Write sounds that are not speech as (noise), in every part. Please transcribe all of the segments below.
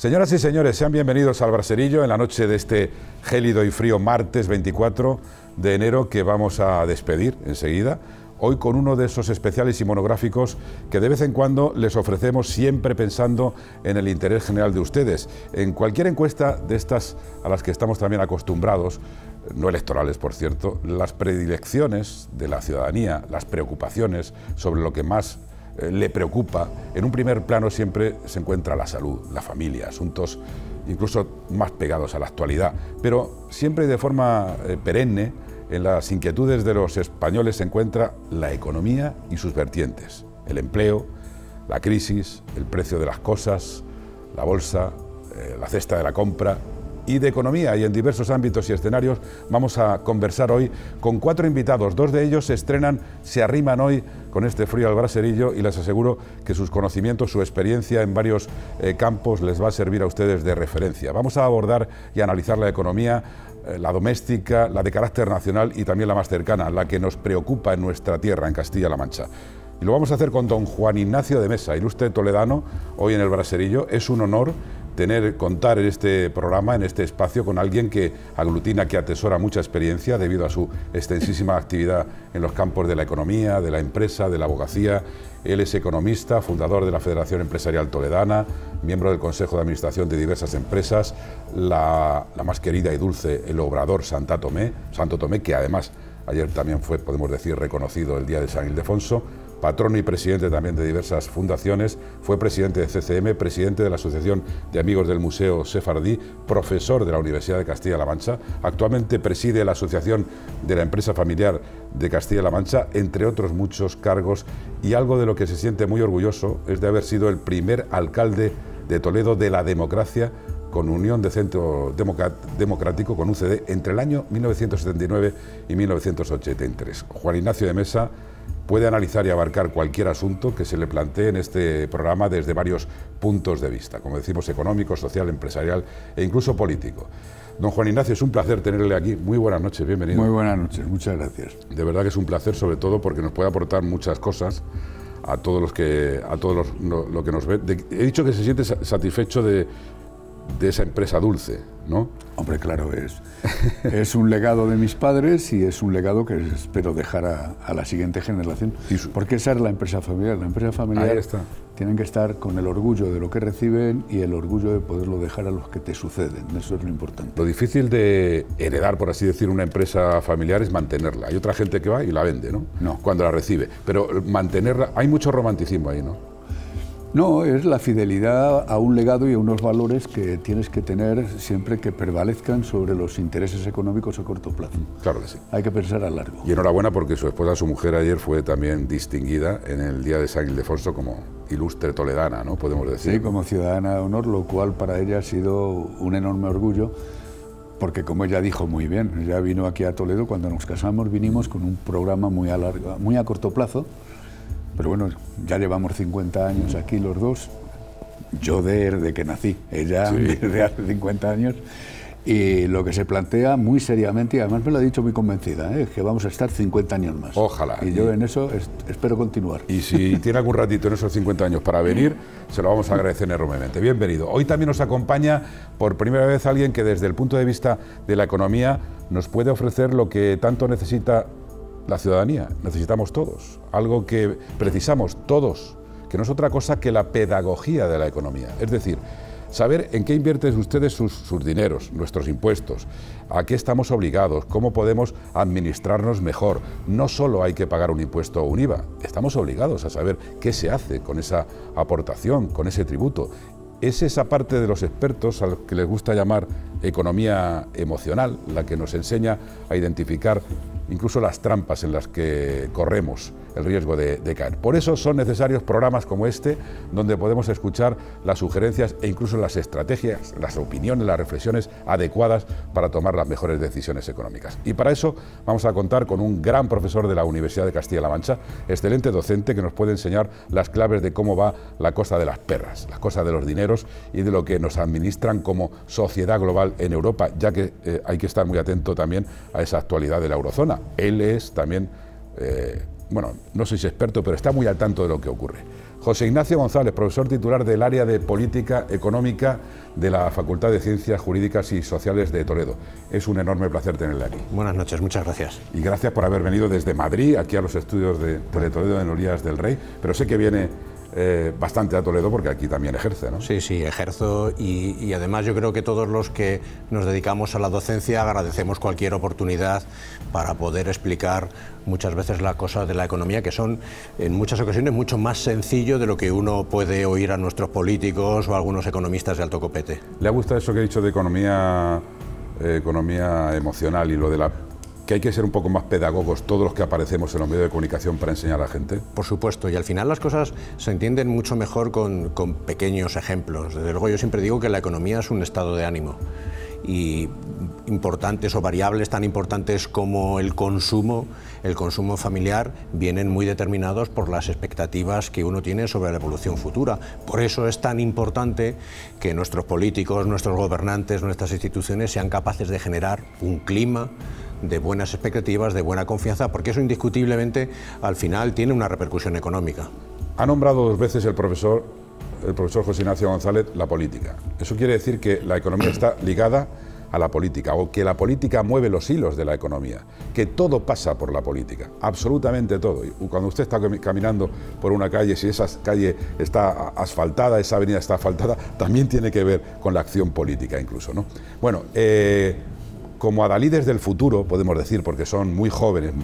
Señoras y señores, sean bienvenidos al Braserillo en la noche de este gélido y frío martes 24 de enero que vamos a despedir enseguida. Hoy con uno de esos especiales y monográficos que de vez en cuando les ofrecemos siempre pensando en el interés general de ustedes. En cualquier encuesta de estas a las que estamos también acostumbrados, no electorales, por cierto, las predilecciones de la ciudadanía, las preocupaciones sobre lo que más le preocupa, en un primer plano siempre se encuentra la salud, la familia, asuntos incluso más pegados a la actualidad, pero siempre de forma eh, perenne en las inquietudes de los españoles se encuentra la economía y sus vertientes, el empleo, la crisis, el precio de las cosas, la bolsa, eh, la cesta de la compra, y de economía y en diversos ámbitos y escenarios vamos a conversar hoy con cuatro invitados. Dos de ellos se estrenan, se arriman hoy con este frío al braserillo y les aseguro que sus conocimientos, su experiencia en varios eh, campos les va a servir a ustedes de referencia. Vamos a abordar y analizar la economía, eh, la doméstica, la de carácter nacional y también la más cercana, la que nos preocupa en nuestra tierra, en Castilla-La Mancha. Y lo vamos a hacer con don Juan Ignacio de Mesa, ilustre toledano, hoy en el Braserillo. Es un honor tener, contar en este programa, en este espacio, con alguien que aglutina, que atesora mucha experiencia debido a su extensísima actividad en los campos de la economía, de la empresa, de la abogacía. Él es economista, fundador de la Federación Empresarial Toledana, miembro del Consejo de Administración de diversas empresas, la, más querida y dulce, el obrador Santa Tomé, Santo Tomé, que además ayer también fue, podemos decir, reconocido el Día de San Ildefonso patrono y presidente también de diversas fundaciones, fue presidente de CCM, presidente de la Asociación de Amigos del Museo Sefardí, profesor de la Universidad de Castilla-La Mancha, actualmente preside la Asociación de la Empresa Familiar de Castilla-La Mancha, entre otros muchos cargos, y algo de lo que se siente muy orgulloso es de haber sido el primer alcalde de Toledo de la democracia con Unión de Centro Democrático, con UCD, entre el año 1979 y 1983. Juan Ignacio de Mesa, puede analizar y abarcar cualquier asunto que se le plantee en este programa desde varios puntos de vista, como decimos, económico, social, empresarial e incluso político. Don Juan Ignacio, es un placer tenerle aquí. Muy buenas noches, bienvenido. Muy buenas noches, muchas gracias. De verdad que es un placer, sobre todo porque nos puede aportar muchas cosas a todos los que a todos lo, que nos ven. he dicho que se siente satisfecho de, de esa empresa dulce, ¿no? Hombre, claro, es, es un legado de mis padres y es un legado que espero dejar a, la siguiente generación. Porque esa es la empresa familiar. La empresa familiar está. tienen que estar con el orgullo de lo que reciben y el orgullo de poderlo dejar a los que te suceden. Eso es lo importante. Lo difícil de heredar, por así decir, una empresa familiar es mantenerla. Hay otra gente que va y la vende, ¿no? No. Cuando la recibe. Pero mantenerla, hay mucho romanticismo ahí, ¿no? No, es la fidelidad a un legado y a unos valores que tienes que tener siempre que prevalezcan sobre los intereses económicos a corto plazo. Claro que sí. Hay que pensar a largo. Y enhorabuena porque su esposa, su mujer, ayer fue también distinguida en el Día de San Ildefonso como ilustre toledana, ¿no? Podemos decir. Sí, como ciudadana de honor, lo cual para ella ha sido un enorme orgullo porque como ella dijo muy bien, ya vino aquí a Toledo cuando nos casamos, vinimos con un programa muy a, largo, muy a corto plazo, pero bueno, ya llevamos 50 años aquí los dos. Yo desde er, que nací, ella de hace 50 años. Y lo que se plantea muy seriamente, y además me lo ha dicho muy convencida, es ¿eh? que vamos a estar 50 años más. Ojalá. Y yo en eso espero continuar. Y si (laughs) tiene algún ratito en esos 50 años para venir, se lo vamos a agradecer enormemente. Bienvenido. Hoy también nos acompaña por primera vez alguien que desde el punto de vista de la economía nos puede ofrecer lo que tanto necesita la ciudadanía, necesitamos todos, algo que precisamos todos, que no es otra cosa que la pedagogía de la economía. Es decir, saber en qué invierten ustedes sus, sus, dineros, nuestros impuestos, a qué estamos obligados, cómo podemos administrarnos mejor. No solo hay que pagar un impuesto o un IVA, estamos obligados a saber qué se hace con esa aportación, con ese tributo. Es esa parte de los expertos a los que les gusta llamar economía emocional, la que nos enseña a identificar incluso las trampas en las que corremos el riesgo de, caer. Por eso son necesarios programas como este, donde podemos escuchar las sugerencias e incluso las estrategias, las opiniones, las reflexiones adecuadas para tomar las mejores decisiones económicas. Y para eso vamos a contar con un gran profesor de la Universidad de Castilla-La Mancha, excelente docente que nos puede enseñar las claves de cómo va la cosa de las perras, la cosa de los dineros y de lo que nos administran como sociedad global en Europa, ya que eh, hay que estar muy atento también a esa actualidad de la eurozona. Él es también... Eh, bueno, no soy experto, pero está muy al tanto de lo que ocurre. José Ignacio González, profesor titular del área de Política Económica de la Facultad de Ciencias Jurídicas y Sociales de Toledo. Es un enorme placer tenerle aquí. Buenas noches, muchas gracias. Y gracias por haber venido desde Madrid, aquí a los estudios de Toledo, en Olías del Rey, pero sé que viene eh, bastante a Toledo porque aquí también ejerce, ¿no? Sí, sí, ejerzo y, además yo creo que todos los que nos dedicamos a la docencia agradecemos cualquier oportunidad para poder explicar muchas veces las cosas de la economía que son en muchas ocasiones mucho más sencillo de lo que uno puede oír a nuestros políticos o a algunos economistas de alto copete. ¿Le ha gustado eso que he dicho de economía, eh, economía emocional y lo de la que hay que ser un poco más pedagogos todos los que aparecemos en los medios de comunicación para enseñar a la gente? Por supuesto, y al final las cosas se entienden mucho mejor con, con pequeños ejemplos. Desde luego yo siempre digo que la economía es un estado de ánimo y importantes o variables tan importantes como el consumo, el consumo familiar, vienen muy determinados por las expectativas que uno tiene sobre la evolución futura. Por eso es tan importante que nuestros políticos, nuestros gobernantes, nuestras instituciones sean capaces de generar un clima de buenas expectativas, de buena confianza, porque eso indiscutiblemente al final tiene una repercusión económica. Ha nombrado dos veces el profesor, el profesor José Ignacio González la política. Eso quiere decir que la economía está (coughs) ligada a la política o que la política mueve los hilos de la economía, que todo pasa por la política, absolutamente todo. Y cuando usted está caminando por una calle, si esa calle está asfaltada, esa avenida está asfaltada, también tiene que ver con la acción política incluso. ¿no? Bueno, eh, como adalides del futuro, podemos decir, porque son muy jóvenes,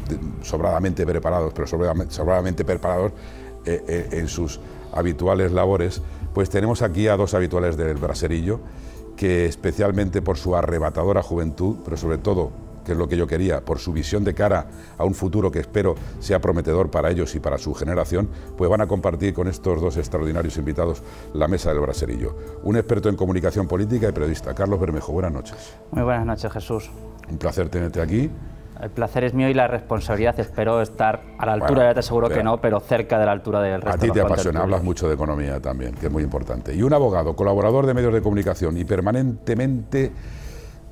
sobradamente preparados, pero sobradamente, preparados eh, eh, en sus habituales labores, pues tenemos aquí a dos habituales del braserillo, que especialmente por su arrebatadora juventud, pero sobre todo que es lo que yo quería, por su visión de cara a un futuro que espero sea prometedor para ellos y para su generación, pues van a compartir con estos dos extraordinarios invitados la mesa del braserillo. Un experto en comunicación política y periodista, Carlos Bermejo. Buenas noches. Muy buenas noches, Jesús. Un placer tenerte aquí. El placer es mío y la responsabilidad. Espero estar a la altura, ya te aseguro que no, pero cerca de la altura del resto. A ti te apasiona, hablas mucho de economía también, que es muy importante. Y un abogado, colaborador de medios de comunicación y permanentemente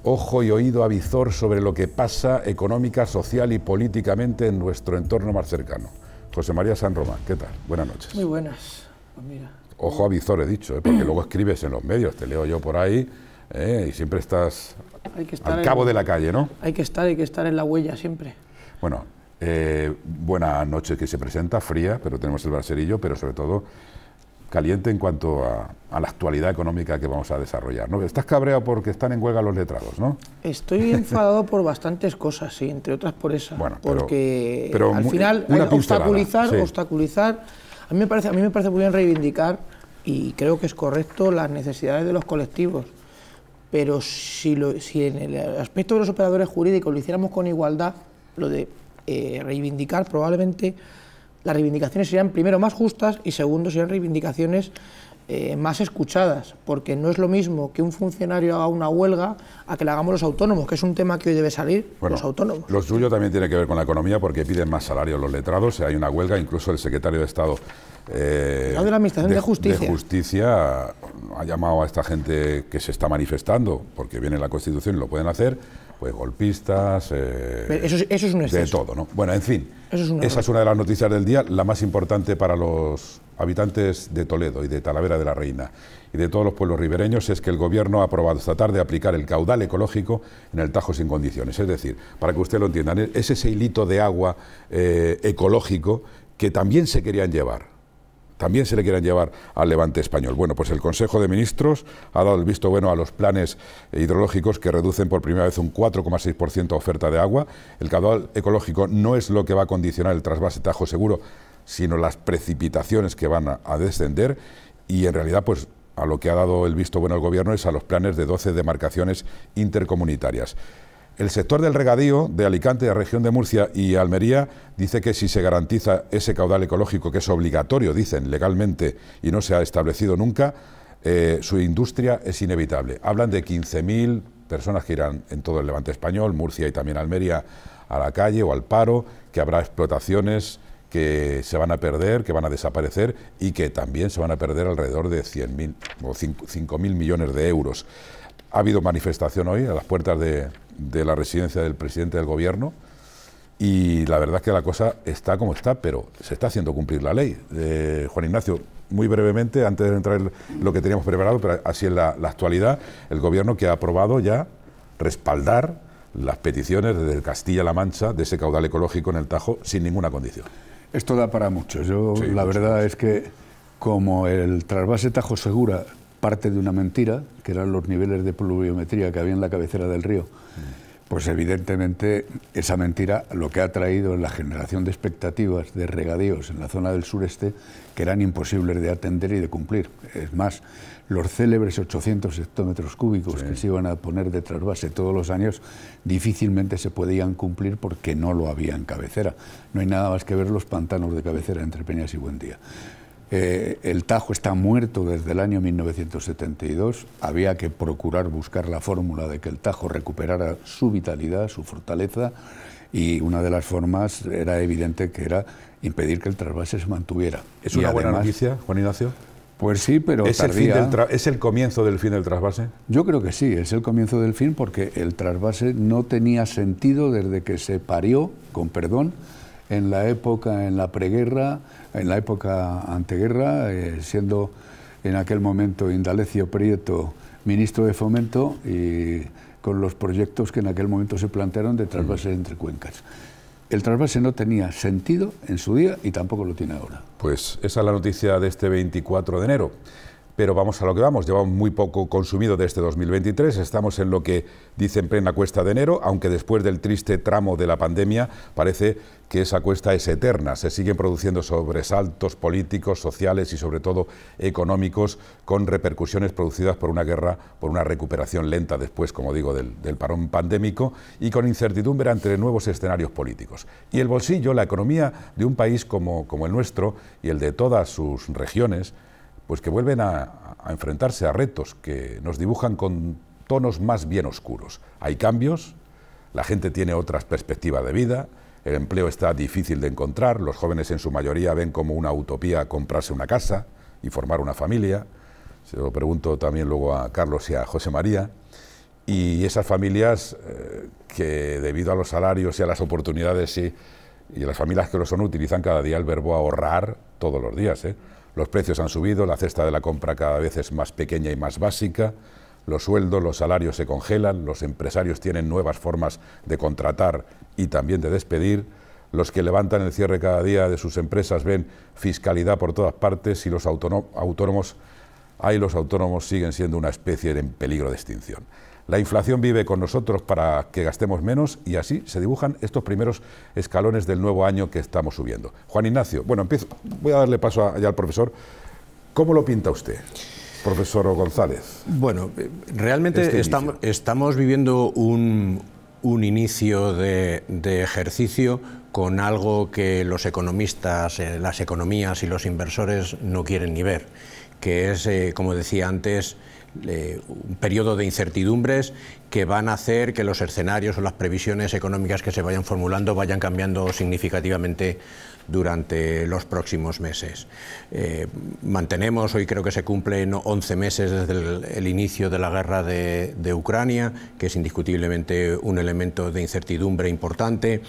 ojo y oído avizor sobre lo que pasa económica, social y políticamente en nuestro entorno más cercano. José María San Román, ¿qué tal? Buenas noches. Muy buenas. Pues mira. Ojo avizor, he dicho, ¿eh? porque luego escribes en los medios, te leo yo por ahí ¿eh? y siempre estás al cabo de la calle, ¿no? Hay que estar, hay que estar en la huella siempre. Bueno, eh, buenas noches que se presenta, fría, pero tenemos el braserillo, pero sobre todo caliente en cuanto a, la actualidad económica que vamos a desarrollar. ¿no? Estás cabreado porque están en huelga los letrados, ¿no? Estoy (laughs) enfadado por bastantes cosas, sí, entre otras por esa. Bueno, porque al final obstaculizar, obstaculizar. A mí, me parece, a mí me parece muy bien reivindicar, y creo que es correcto, las necesidades de los colectivos. Pero si, si en el aspecto de los operadores jurídicos lo hiciéramos con igualdad, lo de eh, reivindicar probablemente las reivindicaciones serían primero más justas y segundo serían reivindicaciones eh, más escuchadas, porque no es lo mismo que un funcionario haga una huelga a que la hagamos los autónomos, que es un tema que hoy debe salir los autónomos. Lo suyo también tiene que ver con la economía, porque piden más salarios los letrados, hay una huelga, incluso el secretario de Estado eh, de la Administración de, Justicia. ha llamado a esta gente que se está manifestando, porque viene la Constitución y lo pueden hacer, pues golpistas, eh, eso, un de todo, ¿no? Bueno, en fin. Esa es una de las noticias del día, la más importante para los habitantes de Toledo y de Talavera de la Reina y de todos los pueblos ribereños es que el Gobierno ha aprobado esta tarde aplicar el caudal ecológico en el Tajo sin condiciones. Es decir, para que usted lo entienda, es ese hilito de agua eh, ecológico que también se querían llevar también se le quieran llevar al levante español. Bueno, pues el Consejo de Ministros ha dado el visto bueno a los planes hidrológicos que reducen por primera vez un 4,6% oferta de agua. El caudal ecológico no es lo que va a condicionar el trasvase Tajo Seguro, sino las precipitaciones que van a, descender y en realidad pues a lo que ha dado el visto bueno el gobierno es a los planes de 12 demarcaciones intercomunitarias. El sector del regadío de Alicante, de la región de Murcia y Almería dice que si se garantiza ese caudal ecológico, que es obligatorio, dicen legalmente, y no se ha establecido nunca, eh, su industria es inevitable. Hablan de 15.000 personas que irán en todo el levante español, Murcia y también Almería, a la calle o al paro, que habrá explotaciones que se van a perder, que van a desaparecer y que también se van a perder alrededor de 100.000 o 5.000 millones de euros. Ha habido manifestación hoy a las puertas de, de la residencia del presidente del gobierno y la verdad es que la cosa está como está, pero se está haciendo cumplir la ley. Eh, Juan Ignacio, muy brevemente, antes de entrar en lo que teníamos preparado, pero así en la, actualidad, el gobierno que ha aprobado ya respaldar las peticiones desde Castilla-La Mancha de ese caudal ecológico en el Tajo sin ninguna condición. Esto da para mucho. Yo la verdad es que como el trasvase Tajo Segura parte de una mentira, que eran los niveles de pluviometría que había en la cabecera del río. Pues evidentemente esa mentira lo que ha traído es la generación de expectativas de regadíos en la zona del sureste que eran imposibles de atender y de cumplir. Es más, los célebres 800 hectómetros cúbicos que se iban a poner de trasvase todos los años difícilmente se podían cumplir porque no lo había en cabecera. No hay nada más que ver los pantanos de cabecera entre Peñas y Buendía. Eh, el Tajo está muerto desde el año 1972. Había que procurar buscar la fórmula de que el Tajo recuperara su vitalidad, su fortaleza, y una de las formas era evidente que era impedir que el trasvase se mantuviera. ¿Es una buena noticia, Juan Ignacio? Pues sí, pero ¿Es el comienzo del fin del trasvase? Yo creo que sí, es el comienzo del fin porque el trasvase no tenía sentido desde que se parió, con perdón, en la época, en la preguerra, en la época anteguerra, eh, siendo en aquel momento Indalecio Prieto ministro de Fomento y con los proyectos que en aquel momento se plantearon de trasvase mm. entre cuencas. El trasvase no tenía sentido en su día y tampoco lo tiene ahora. Pues esa es la noticia de este 24 de enero. Pero vamos a lo que vamos, llevamos muy poco consumido de este 2023, estamos en lo que dice en plena cuesta de enero, aunque después del triste tramo de la pandemia parece que esa cuesta es eterna. Se siguen produciendo sobresaltos políticos, sociales y sobre todo económicos con repercusiones producidas por una guerra, por una recuperación lenta después, como digo, del, parón pandémico y con incertidumbre ante nuevos escenarios políticos. Y el bolsillo, la economía de un país como el nuestro y el de todas sus regiones, pues que vuelven a, enfrentarse a retos que nos dibujan con tonos más bien oscuros. Hay cambios, la gente tiene otras perspectivas de vida, el empleo está difícil de encontrar, los jóvenes en su mayoría ven como una utopía comprarse una casa y formar una familia. Se lo pregunto también luego a Carlos y a José María. Y esas familias eh, que debido a los salarios y a las oportunidades y las familias que lo son utilizan cada día el verbo ahorrar todos los días. ¿eh? Los precios han subido, la cesta de la compra cada vez es más pequeña y más básica, los sueldos, los salarios se congelan, los empresarios tienen nuevas formas de contratar y también de despedir, los que levantan el cierre cada día de sus empresas ven fiscalidad por todas partes y los autónomos, ahí los autónomos siguen siendo una especie en peligro de extinción. La inflación vive con nosotros para que gastemos menos y así se dibujan estos primeros escalones del nuevo año que estamos subiendo. Juan Ignacio, bueno, empiezo, voy a darle paso allá al profesor. ¿Cómo lo pinta usted? Profesor González. Bueno, realmente este estamos, estamos, viviendo un, inicio de, ejercicio con algo que los economistas, eh, las economías y los inversores no quieren ni ver, que es, eh, como decía antes, un periodo de incertidumbres que van a hacer que los escenarios o las previsiones económicas que se vayan formulando vayan cambiando significativamente durante los próximos meses. Eh, mantenemos, hoy creo que se cumplen 11 meses desde el, inicio de la guerra de, Ucrania, que es indiscutiblemente un elemento de incertidumbre importante.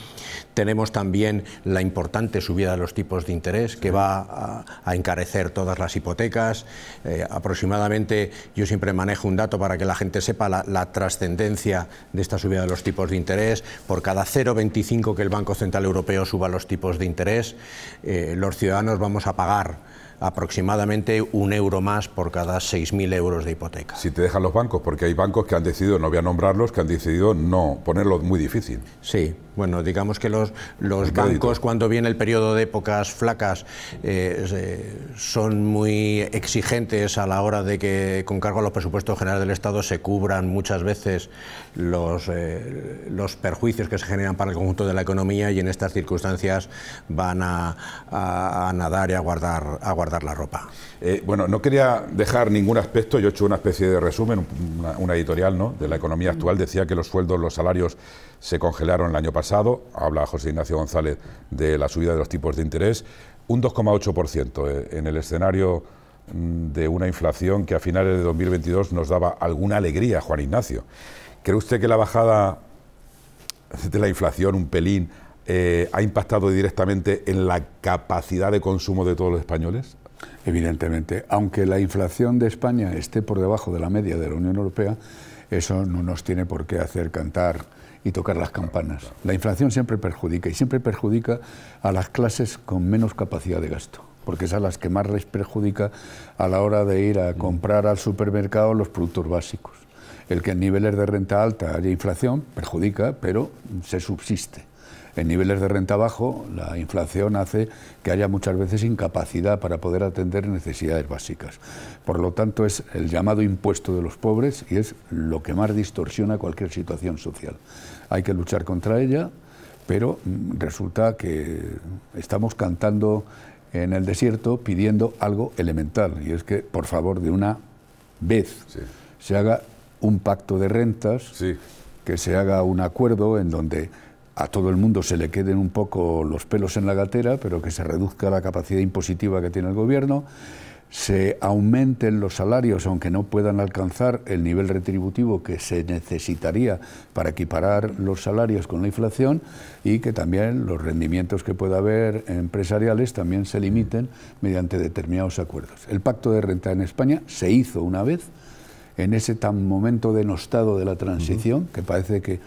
Tenemos también la importante subida de los tipos de interés que va a, encarecer todas las hipotecas. Eh, aproximadamente, yo siempre manejo un dato para que la gente sepa la, trascendencia de esta subida de los tipos de interés. Por cada 0,25 que el Banco Central Europeo suba los tipos de interés, eh, los ciudadanos vamos a pagar aproximadamente un euro más por cada 6.000 euros de hipoteca. Si te dejan los bancos, porque hay bancos que han decidido, no voy a nombrarlos, que han decidido no ponerlo muy difícil. Sí, bueno, digamos que los, los bancos cuando viene el periodo de épocas flacas eh, son muy exigentes a la hora de que con cargo a los presupuestos generales del Estado se cubran muchas veces eh, los, perjuicios que se generan para el conjunto de la economía y en estas circunstancias van a, nadar y a guardar, la ropa. Eh, bueno, no quería dejar ningún aspecto, yo he hecho una especie de resumen, una, editorial ¿no? de la economía actual, decía que los sueldos, los salarios se congelaron el año pasado, habla José Ignacio González de la subida de los tipos de interés, un 2,8% eh, en el escenario mm, de una inflación que a finales de 2022 nos daba alguna alegría, Juan Ignacio. ¿Cree usted que la bajada de la inflación, un pelín, eh, ha impactado directamente en la capacidad de consumo de todos los españoles? Evidentemente, aunque la inflación de España esté por debajo de la media de la Unión Europea, eso no nos tiene por qué hacer cantar y tocar las campanas. La inflación siempre perjudica y siempre perjudica a las clases con menos capacidad de gasto porque es a las que más les perjudica a la hora de ir a comprar al supermercado los productos básicos. El que en niveles de renta alta haya inflación perjudica, pero se subsiste. En niveles de renta bajo, la inflación hace que haya muchas veces incapacidad para poder atender necesidades básicas. Por lo tanto, es el llamado impuesto de los pobres y es lo que más distorsiona cualquier situación social. Hay que luchar contra ella, pero mm, resulta que estamos cantando en el desierto pidiendo algo elemental, y es que, por favor, de una vez se haga un pacto de rentas, que se haga un acuerdo en donde a todo el mundo se le queden un poco los pelos en la gatera, pero que se reduzca la capacidad impositiva que tiene el gobierno, se aumenten los salarios, aunque no puedan alcanzar el nivel retributivo que se necesitaría para equiparar los salarios con la inflación y que también los rendimientos que pueda haber empresariales también se limiten mediante determinados acuerdos. El pacto de renta en España se hizo una vez, en ese tan momento denostado de la transición, que parece que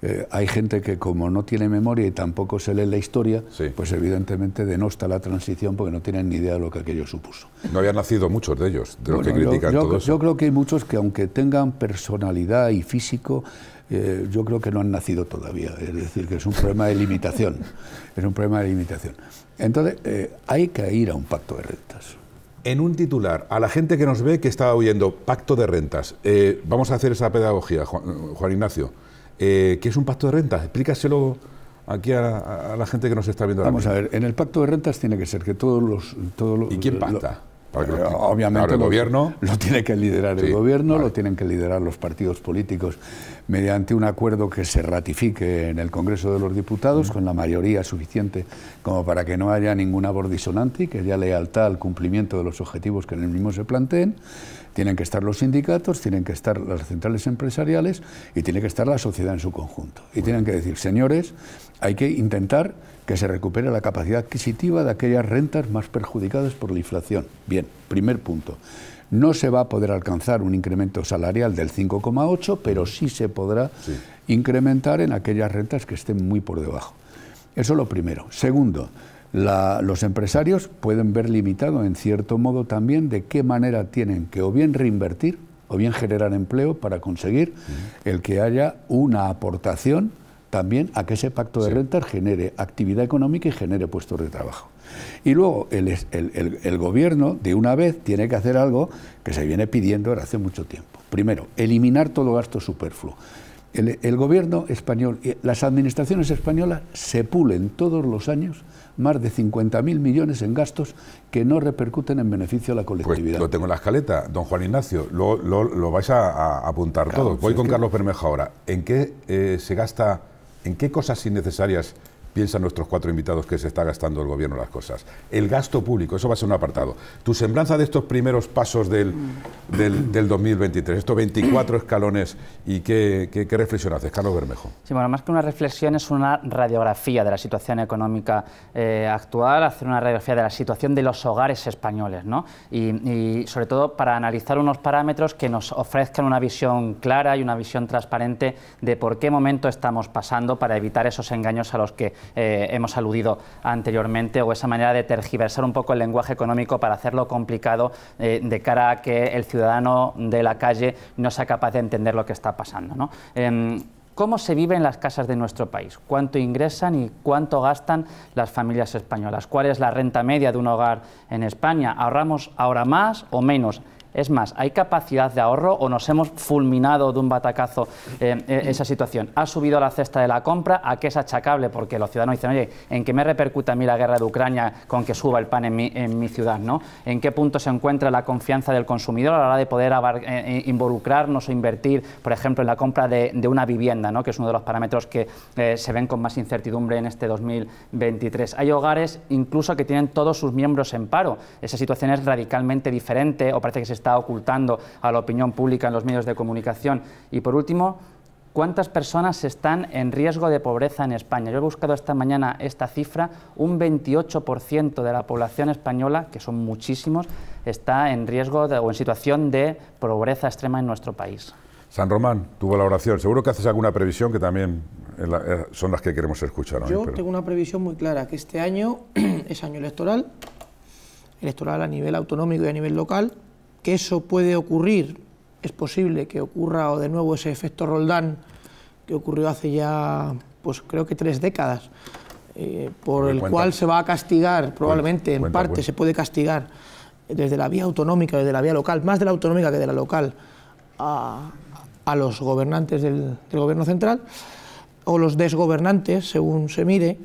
eh, hay gente que como no tiene memoria y tampoco se lee la historia, pues evidentemente denosta la transición porque no tienen ni idea de lo que aquello supuso. No habían nacido muchos de ellos, de los que critican todos. yo, creo que hay muchos que aunque tengan personalidad y físico, eh, yo creo que no han nacido todavía. Es decir, que es un problema de limitación. (laughs) es un problema de limitación. Entonces, eh, hay que ir a un pacto de rentas en un titular a la gente que nos ve que está oyendo pacto de rentas. Eh, vamos a hacer esa pedagogía, Juan, Ignacio. Eh, ¿Qué es un pacto de rentas? Explícaselo aquí a, la gente que nos está viendo. Vamos ahora a ver, en el pacto de rentas tiene que ser que todos los... Todos los ¿Y quién pacta? obviamente el gobierno lo tiene que liderar el gobierno, lo tienen que liderar los partidos políticos mediante un acuerdo que se ratifique en el Congreso de los Diputados con la mayoría suficiente como para que no haya ninguna voz disonante y que haya lealtad al cumplimiento de los objetivos que en el mismo se planteen. Tienen que estar los sindicatos, tienen que estar las centrales empresariales y tiene que estar la sociedad en su conjunto. Y tienen que decir, señores, hay que intentar que se recupere la capacidad adquisitiva de aquellas rentas más perjudicadas por la inflación. Bien, primer punto. No se va a poder alcanzar un incremento salarial del 5,8, pero sí se podrá incrementar en aquellas rentas que estén muy por debajo. Eso lo primero. Segundo, los empresarios pueden ver limitado en cierto modo también de qué manera tienen que o bien reinvertir o bien generar empleo para conseguir el que haya una aportación también a que ese pacto de renta genere actividad económica y genere puestos de trabajo. Y luego el, el, gobierno, de una vez, tiene que hacer algo que se viene pidiendo desde hace mucho tiempo. Primero, eliminar todo gasto superfluo. El, gobierno español, eh, las administraciones españolas se pulen todos los años más de 50.000 millones en gastos que no repercuten en beneficio a la pues colectividad. lo tengo en la escaleta, don Juan Ignacio, lo, vais a, apuntar todo. Voy con Carlos Bermejo ahora. ¿En qué eh, se gasta en qué cosas innecesarias piensan nuestros cuatro invitados que se está gastando el gobierno las cosas. El gasto público, eso va a ser un apartado. Tu semblanza de estos primeros pasos del, mm. del, 2023, estos 24 escalones, ¿y qué, qué, qué, reflexión haces, Carlos Bermejo? Sí, bueno, más que una reflexión es una radiografía de la situación económica eh, actual, hacer una radiografía de la situación de los hogares españoles, ¿no? y sobre todo para analizar unos parámetros que nos ofrezcan una visión clara y una visión transparente de por qué momento estamos pasando para evitar esos engaños a los que eh, hemos aludido anteriormente, o esa manera de tergiversar un poco el lenguaje económico para hacerlo complicado eh, de cara a que el ciudadano de la calle no sea capaz de entender lo que está pasando. Em, ¿Cómo se vive en las casas de nuestro país? ¿Cuánto ingresan y cuánto gastan las familias españolas? ¿Cuál es la renta media de un hogar en España? ¿Ahorramos ahora más o menos? Es más, ¿hay capacidad de ahorro o nos hemos fulminado de un batacazo eh, eh, esa situación? ¿Ha subido la cesta de la compra? ¿A qué es achacable? Porque los ciudadanos dicen, oye, ¿en qué me repercuta a mí la guerra de Ucrania con que suba el pan en mi, ciudad? ¿no? ¿En qué punto se encuentra la confianza del consumidor a la hora de poder eh, involucrarnos o invertir, por ejemplo, en la compra de, una vivienda, ¿no? que es uno de los parámetros que se ven con más incertidumbre en este 2023? Hay hogares incluso que tienen todos sus miembros en paro. Esa situación es radicalmente diferente o parece que se está ocultando a la opinión pública en los medios de comunicación. Y por último, ¿Cuántas personas están en riesgo de pobreza en España? Yo he buscado esta mañana esta cifra, un 28% de la población española, que son muchísimos, está en riesgo o en situación de pobreza extrema en nuestro país. San Román, tuvo la oración, Seguro que haces alguna previsión que también eh, eh, son las que queremos escuchar. Yo tengo una previsión muy clara, que este año (clears throat) es año electoral, electoral a nivel autonómico y a nivel local, que eso puede ocurrir, es posible que ocurra o de nuevo ese efecto Roldán que ocurrió hace ya, pues creo que tres décadas, eh, por el cual se va a castigar, probablemente en parte se puede castigar desde la vía autonómica, desde la vía local, más de la autonómica que de la local, a, los gobernantes del, gobierno central o los desgobernantes, según se mire.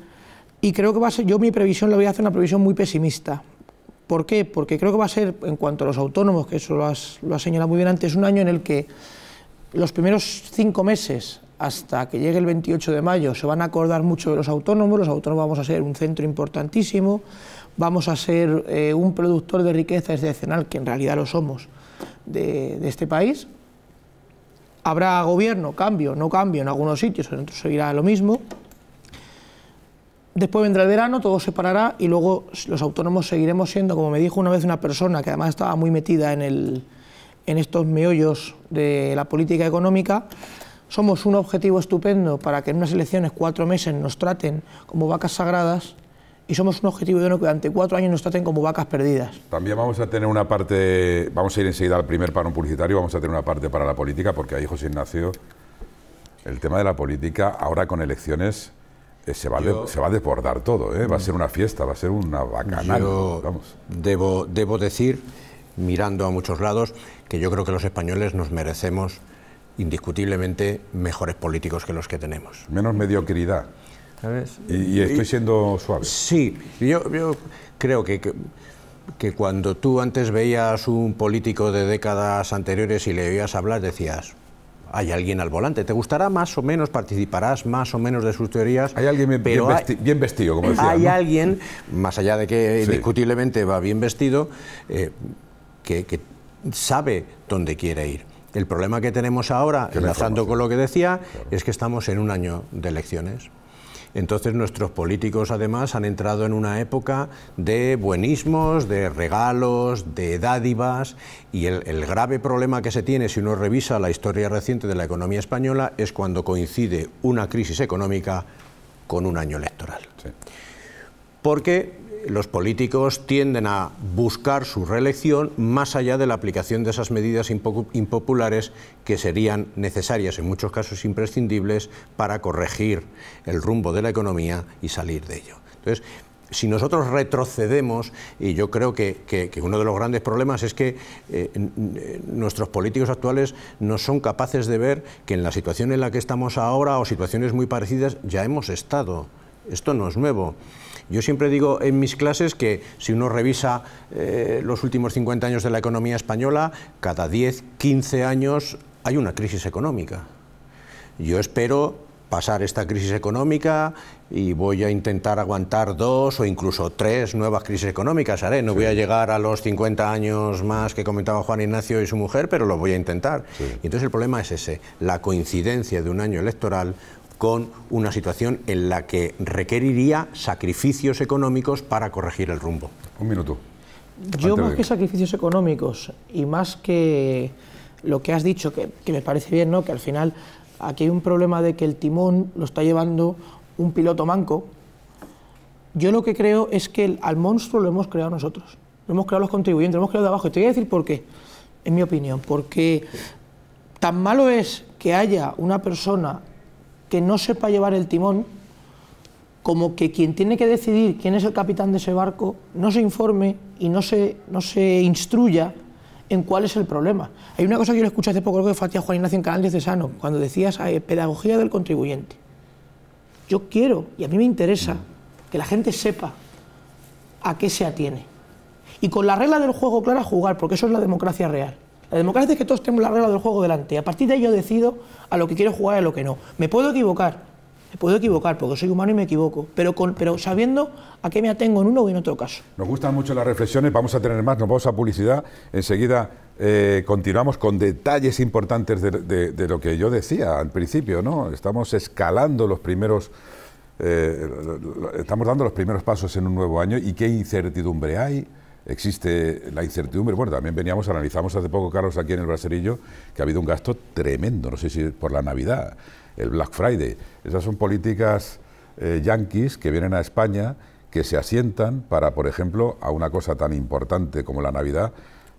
Y creo que va a ser, yo mi previsión la voy a hacer una previsión muy pesimista. ¿Por qué? Porque creo que va a ser, en cuanto a los autónomos, que eso lo ha señalado muy bien antes, un año en el que los primeros cinco meses hasta que llegue el 28 de mayo se van a acordar mucho de los autónomos, los autónomos vamos a ser un centro importantísimo, vamos a ser eh, un productor de riqueza excepcional, que en realidad lo somos, de, de, este país. Habrá gobierno, cambio, no cambio en algunos sitios, en otros seguirá lo mismo, Después vendrá el verano, todo se parará y luego los autónomos seguiremos siendo, como me dijo una vez una persona que además estaba muy metida en, el, en estos meollos de la política económica, somos un objetivo estupendo para que en unas elecciones cuatro meses nos traten como vacas sagradas y somos un objetivo de que durante cuatro años nos traten como vacas perdidas. También vamos a tener una parte, vamos a ir enseguida al primer paro publicitario, vamos a tener una parte para la política, porque ahí José Ignacio, el tema de la política, ahora con elecciones, eh, se, va se, va a desbordar todo, ¿eh? va a ser una fiesta, va a ser una bacanal. vamos. Debo, debo decir, mirando a muchos lados, que yo creo que los españoles nos merecemos indiscutiblemente mejores políticos que los que tenemos. Menos mediocridad. ¿Sabes? Y, estoy siendo suave. Sí, yo, creo que, que, que, cuando tú antes veías un político de décadas anteriores y le oías hablar, decías, hay alguien al volante. Te gustará más o menos, participarás más o menos de sus teorías. Hay alguien bien, bien, vestido, como decía. Hay alguien, más allá de que indiscutiblemente va bien vestido, eh, que, sabe dónde quiere ir. El problema que tenemos ahora, enlazando con lo que decía, es que estamos en un año de elecciones. Entonces nuestros políticos además han entrado en una época de buenismos, de regalos, de dádivas y el, grave problema que se tiene si uno revisa la historia reciente de la economía española es cuando coincide una crisis económica con un año electoral. Porque los políticos tienden a buscar su reelección más allá de la aplicación de esas medidas impopulares que serían necesarias, en muchos casos imprescindibles, para corregir el rumbo de la economía y salir de ello. Entonces, si nosotros retrocedemos, y yo creo que, uno de los grandes problemas es que eh, nuestros políticos actuales no son capaces de ver que en la situación en la que estamos ahora o situaciones muy parecidas ya hemos estado. Esto no es nuevo. Yo siempre digo en mis clases que si uno revisa eh, los últimos 50 años de la economía española, cada 10, 15 años hay una crisis económica. Yo espero pasar esta crisis económica y voy a intentar aguantar dos o incluso tres nuevas crisis económicas. Haré, no voy a llegar a los 50 años más que comentaba Juan Ignacio y su mujer, pero lo voy a intentar. Y entonces el problema es ese, la coincidencia de un año electoral con una situación en la que requeriría sacrificios económicos para corregir el rumbo. Un minuto. Yo más que sacrificios económicos y más que lo que has dicho, que, me parece bien, ¿no? que al final aquí hay un problema de que el timón lo está llevando un piloto manco, yo lo que creo es que al monstruo lo hemos creado nosotros, lo hemos creado los contribuyentes, lo hemos creado abajo. Y te voy a decir por qué, en mi opinión, porque tan malo es que haya una persona que no sepa llevar el timón, como que quien tiene que decidir quién es el capitán de ese barco no se informe y no se, no se instruya en cuál es el problema. Hay una cosa que yo le escuché hace poco, creo que fue a Juan Ignacio en Canal Cesano, cuando decías ah, eh, pedagogía del contribuyente. Yo quiero, y a mí me interesa, que la gente sepa a qué se atiene. Y con la regla del juego clara jugar, porque eso es la democracia real. La democracia es que todos tenemos la regla del juego delante. A partir de ahí yo decido a lo que quiero jugar y a lo que no. Me puedo equivocar, me puedo equivocar porque soy humano y me equivoco, pero, pero sabiendo a qué me atengo en uno o en otro caso. Nos gustan mucho las reflexiones, vamos a tener más, nos vamos a publicidad. Enseguida eh, continuamos con detalles importantes de, lo que yo decía al principio, ¿no? Estamos escalando los primeros. Eh, estamos dando los primeros pasos en un nuevo año y qué incertidumbre hay existe la incertidumbre. Bueno, también veníamos, analizamos hace poco, Carlos, aquí en el Braserillo, que ha habido un gasto tremendo, no sé si por la Navidad, el Black Friday. Esas son políticas eh, yanquis que vienen a España, que se asientan para, por ejemplo, a una cosa tan importante como la Navidad.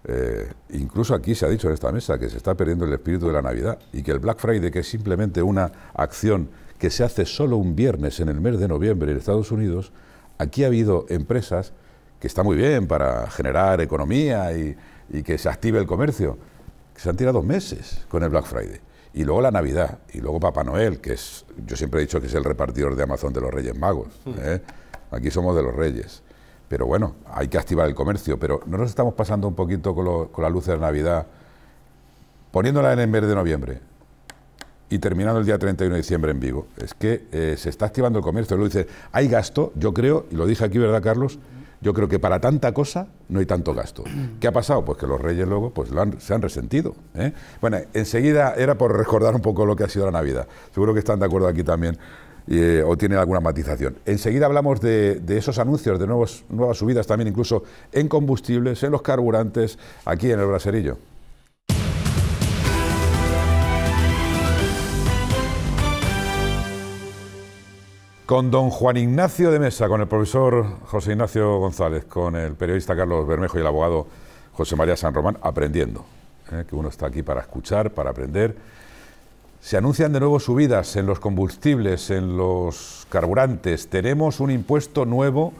Eh, incluso aquí se ha dicho en esta mesa que se está perdiendo el espíritu de la Navidad y que el Black Friday, que es simplemente una acción que se hace solo un viernes en el mes de noviembre en Estados Unidos, aquí ha habido empresas que está muy bien para generar economía y, que se active el comercio, se han tirado meses con el Black Friday. Y luego la Navidad, y luego Papá Noel, que es, yo siempre he dicho que es el repartidor de Amazon de los Reyes Magos. Mm. ¿eh? Aquí somos de los Reyes. Pero bueno, hay que activar el comercio, pero no nos estamos pasando un poquito con, la luz de la Navidad, poniéndola en el mes de noviembre y terminando el día 31 de diciembre en vivo Es que eh, se está activando el comercio. Luego dice, hay gasto, yo creo, y lo dije aquí, ¿verdad, Carlos? Yo creo que para tanta cosa no hay tanto gasto. ¿Qué ha pasado? Pues que los reyes luego pues se han resentido. ¿eh? Bueno, enseguida era por recordar un poco lo que ha sido la Navidad. Seguro que están de acuerdo aquí también eh, o tienen alguna matización. Enseguida hablamos de, de, esos anuncios, de nuevos, nuevas subidas también incluso en combustibles, en los carburantes, aquí en el Braserillo. Con don Juan Ignacio de Mesa, con el profesor José Ignacio González, con el periodista Carlos Bermejo y el abogado José María San Román, aprendiendo. ¿eh? Que uno está aquí para escuchar, para aprender. Se anuncian de nuevo subidas en los combustibles, en los carburantes. Tenemos un impuesto nuevo.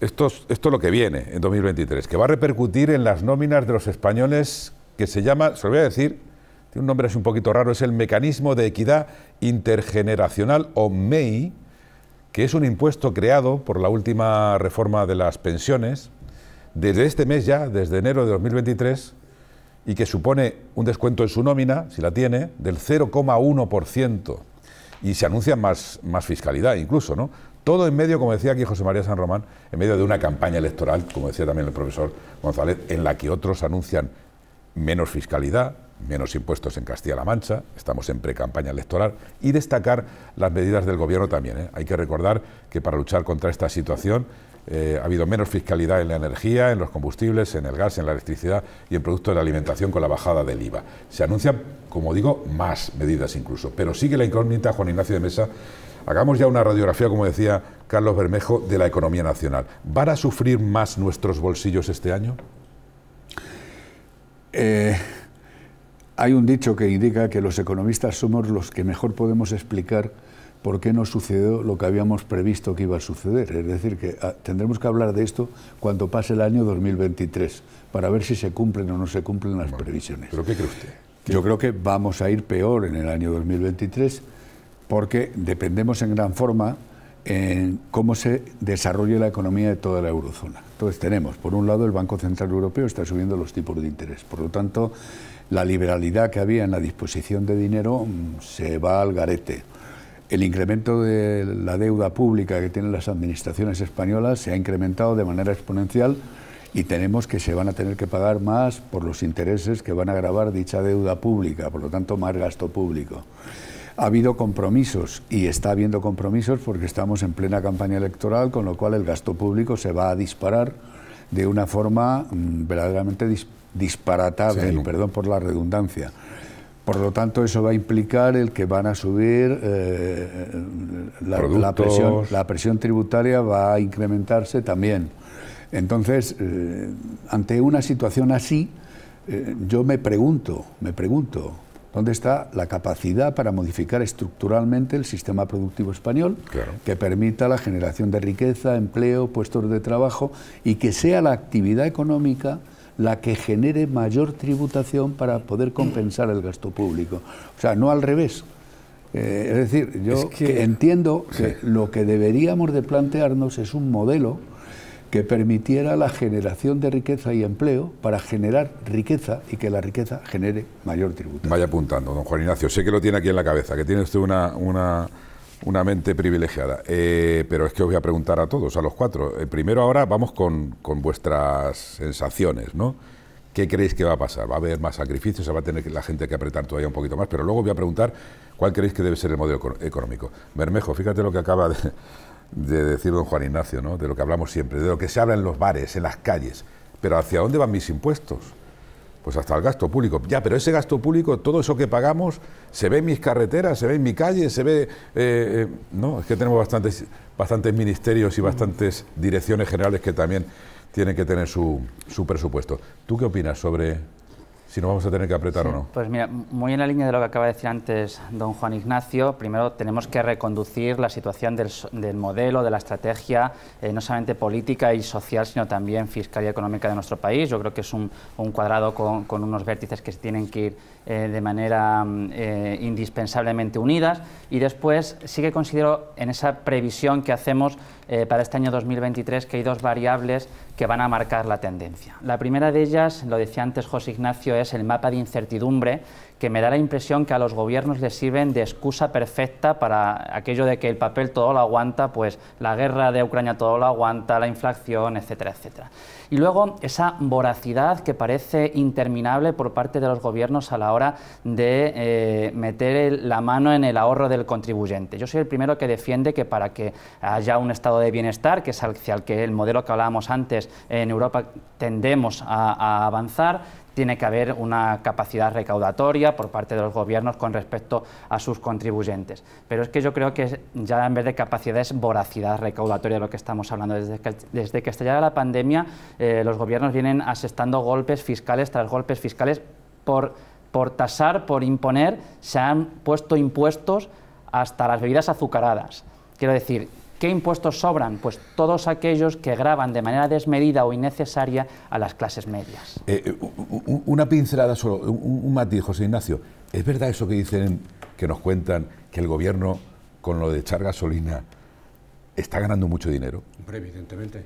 Esto es, esto lo que viene en 2023, que va a repercutir en las nóminas de los españoles, que se llama, se lo voy a decir, tiene un nombre así un poquito raro, es el Mecanismo de Equidad Intergeneracional o MEI, que es un impuesto creado por la última reforma de las pensiones, desde este mes ya, desde enero de 2023, y que supone un descuento en su nómina, si la tiene, del 0,1%. Y se anuncia más, más fiscalidad incluso, ¿no? Todo en medio, como decía aquí José María San Román, en medio de una campaña electoral, como decía también el profesor González, en la que otros anuncian menos fiscalidad, menos impuestos en Castilla-La Mancha, estamos en precampaña electoral, y destacar las medidas del Gobierno también. ¿eh? Hay que recordar que para luchar contra esta situación eh, ha habido menos fiscalidad en la energía, en los combustibles, en el gas, en la electricidad y en productos de la alimentación con la bajada del IVA. Se anuncian, como digo, más medidas incluso, pero sigue la incógnita Juan Ignacio de Mesa. Hagamos ya una radiografía, como decía Carlos Bermejo, de la economía nacional. ¿Van a sufrir más nuestros bolsillos este año? Eh, hay un dicho que indica que los economistas somos los que mejor podemos explicar por qué no sucedió lo que habíamos previsto que iba a suceder. Es decir, que ah, tendremos que hablar de esto cuando pase el año 2023, para ver si se cumplen o no se cumplen las previsiones. ¿Pero qué cree usted? Yo creo que vamos a ir peor en el año 2023 porque dependemos en gran forma en cómo se desarrolle la economía de toda la eurozona. Entonces tenemos, por un lado, el Banco Central Europeo está subiendo los tipos de interés. Por lo tanto, la liberalidad que había en la disposición de dinero mm, se va al garete. El incremento de la deuda pública que tienen las administraciones españolas se ha incrementado de manera exponencial y tenemos que se van a tener que pagar más por los intereses que van a grabar dicha deuda pública, por lo tanto más gasto público. Ha habido compromisos y está habiendo compromisos porque estamos en plena campaña electoral, con lo cual el gasto público se va a disparar de una forma mm, verdaderamente disparada disparatable, perdón por la redundancia. Por lo tanto, eso va a implicar el que van a subir eh, eh, la, presión, tributaria va a incrementarse también. Entonces, eh, ante una situación así, yo me pregunto, me pregunto, ¿dónde está la capacidad para modificar estructuralmente el sistema productivo español que permita la generación de riqueza, empleo, puestos de trabajo y que sea la actividad económica la que genere mayor tributación para poder compensar el gasto público. O sea, no al revés. Eh, es decir, yo entiendo que lo que deberíamos de plantearnos es un modelo que permitiera la generación de riqueza y empleo para generar riqueza y que la riqueza genere mayor tributación. Vaya apuntando, don Juan Ignacio. Sé que lo tiene aquí en la cabeza, que tiene usted una una mente privilegiada. Eh, pero es que os voy a preguntar a todos, a los cuatro. Eh, primero ahora vamos con, con, vuestras sensaciones, ¿no? ¿Qué creéis que va a pasar? ¿Va a haber más sacrificios? ¿Se va a tener la gente que apretar todavía un poquito más? Pero luego voy a preguntar cuál creéis que debe ser el modelo económico. Bermejo, fíjate lo que acaba de, de decir don Juan Ignacio, ¿no? De lo que hablamos siempre, de lo que se habla en los bares, en las calles. Pero ¿hacia dónde van mis impuestos? pues hasta el gasto público. Ya, pero ese gasto público, todo eso que pagamos, se ve en mis carreteras, se ve en mi calle, se ve... Eh, eh, no, es que tenemos bastantes, bastantes ministerios y bastantes direcciones generales que también tienen que tener su, su presupuesto. ¿Tú qué opinas sobre si no vamos a tener que apretar o no. Pues mira, muy en la línea de lo que acaba de decir antes don Juan Ignacio, primero tenemos que reconducir la situación del, modelo, de la estrategia, eh, no solamente política y social, sino también fiscal y económica de nuestro país. Yo creo que es un, cuadrado con, unos vértices que tienen que ir eh, de manera mm, eh, indispensablemente unidas. Y después sí que considero en esa previsión que hacemos eh, para este año 2023 que hay dos variables que van a marcar la tendencia. La primera de ellas, lo decía antes José Ignacio, es el mapa de incertidumbre que me da la impresión que a los gobiernos les sirven de excusa perfecta para aquello de que el papel todo lo aguanta, pues la guerra de Ucrania todo lo aguanta, la inflación, etcétera, etcétera. Y luego esa voracidad que parece interminable por parte de los gobiernos a la hora de eh, meter la mano en el ahorro del contribuyente. Yo soy el primero que defiende que para que haya un estado de bienestar, que es hacia el que el modelo que hablábamos antes en Europa tendemos a avanzar, tiene que haber una capacidad recaudatoria por parte de los gobiernos con respecto a sus contribuyentes. Pero es que yo creo que ya en vez de capacidad es voracidad recaudatoria lo que estamos hablando. Desde que, desde que estallara la pandemia, eh, los gobiernos vienen asestando golpes fiscales tras golpes fiscales por, por tasar, por imponer, se han puesto impuestos hasta las bebidas azucaradas. Quiero decir, ¿Qué impuestos sobran? Pues todos aquellos que graban de manera desmedida o innecesaria a las clases medias. Eh, eh, una pincelada solo, un, matiz, José Ignacio. ¿Es verdad eso que dicen, que nos cuentan, que el gobierno con lo de echar gasolina está ganando mucho dinero? evidentemente.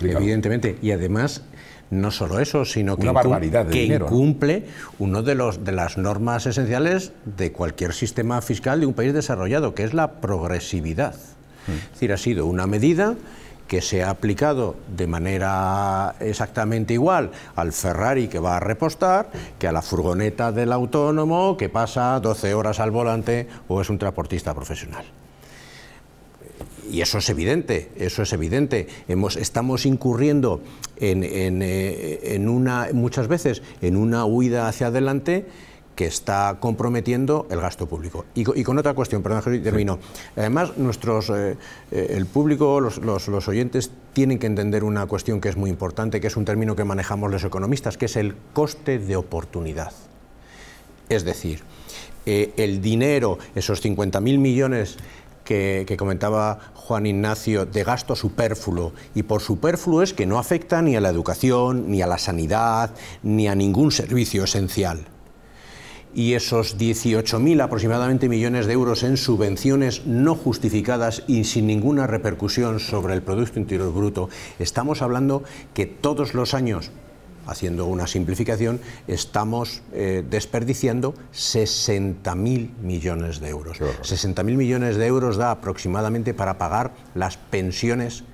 Evidentemente. Y además, no solo eso, sino que, incumple, que incumple uno de los de las normas esenciales de cualquier sistema fiscal de un país desarrollado, que es la progresividad. Es decir, ha sido una medida que se ha aplicado de manera exactamente igual al Ferrari que va a repostar, que a la furgoneta del autónomo que pasa 12 horas al volante o es un transportista profesional. Y eso es evidente, eso es evidente. estamos incurriendo en, eh, muchas veces en una huida hacia adelante que está comprometiendo el gasto público. Y, con otra cuestión, perdón, Jesús, termino. Además, eh, eh, el público, los, oyentes, tienen que entender una cuestión que es muy importante, que es un término que manejamos los economistas, que es el coste de oportunidad. Es decir, eh, el dinero, esos 50.000 millones que, que, comentaba Juan Ignacio de gasto superfluo. Y por superfluo es que no afecta ni a la educación, ni a la sanidad, ni a ningún servicio esencial y esos 18.000 aproximadamente millones de euros en subvenciones no justificadas y sin ninguna repercusión sobre el Producto Interior Bruto, estamos hablando que todos los años, haciendo una simplificación, estamos eh, desperdiciando desperdiciando 60.000 millones de euros. 60.000 millones de euros da aproximadamente para pagar las pensiones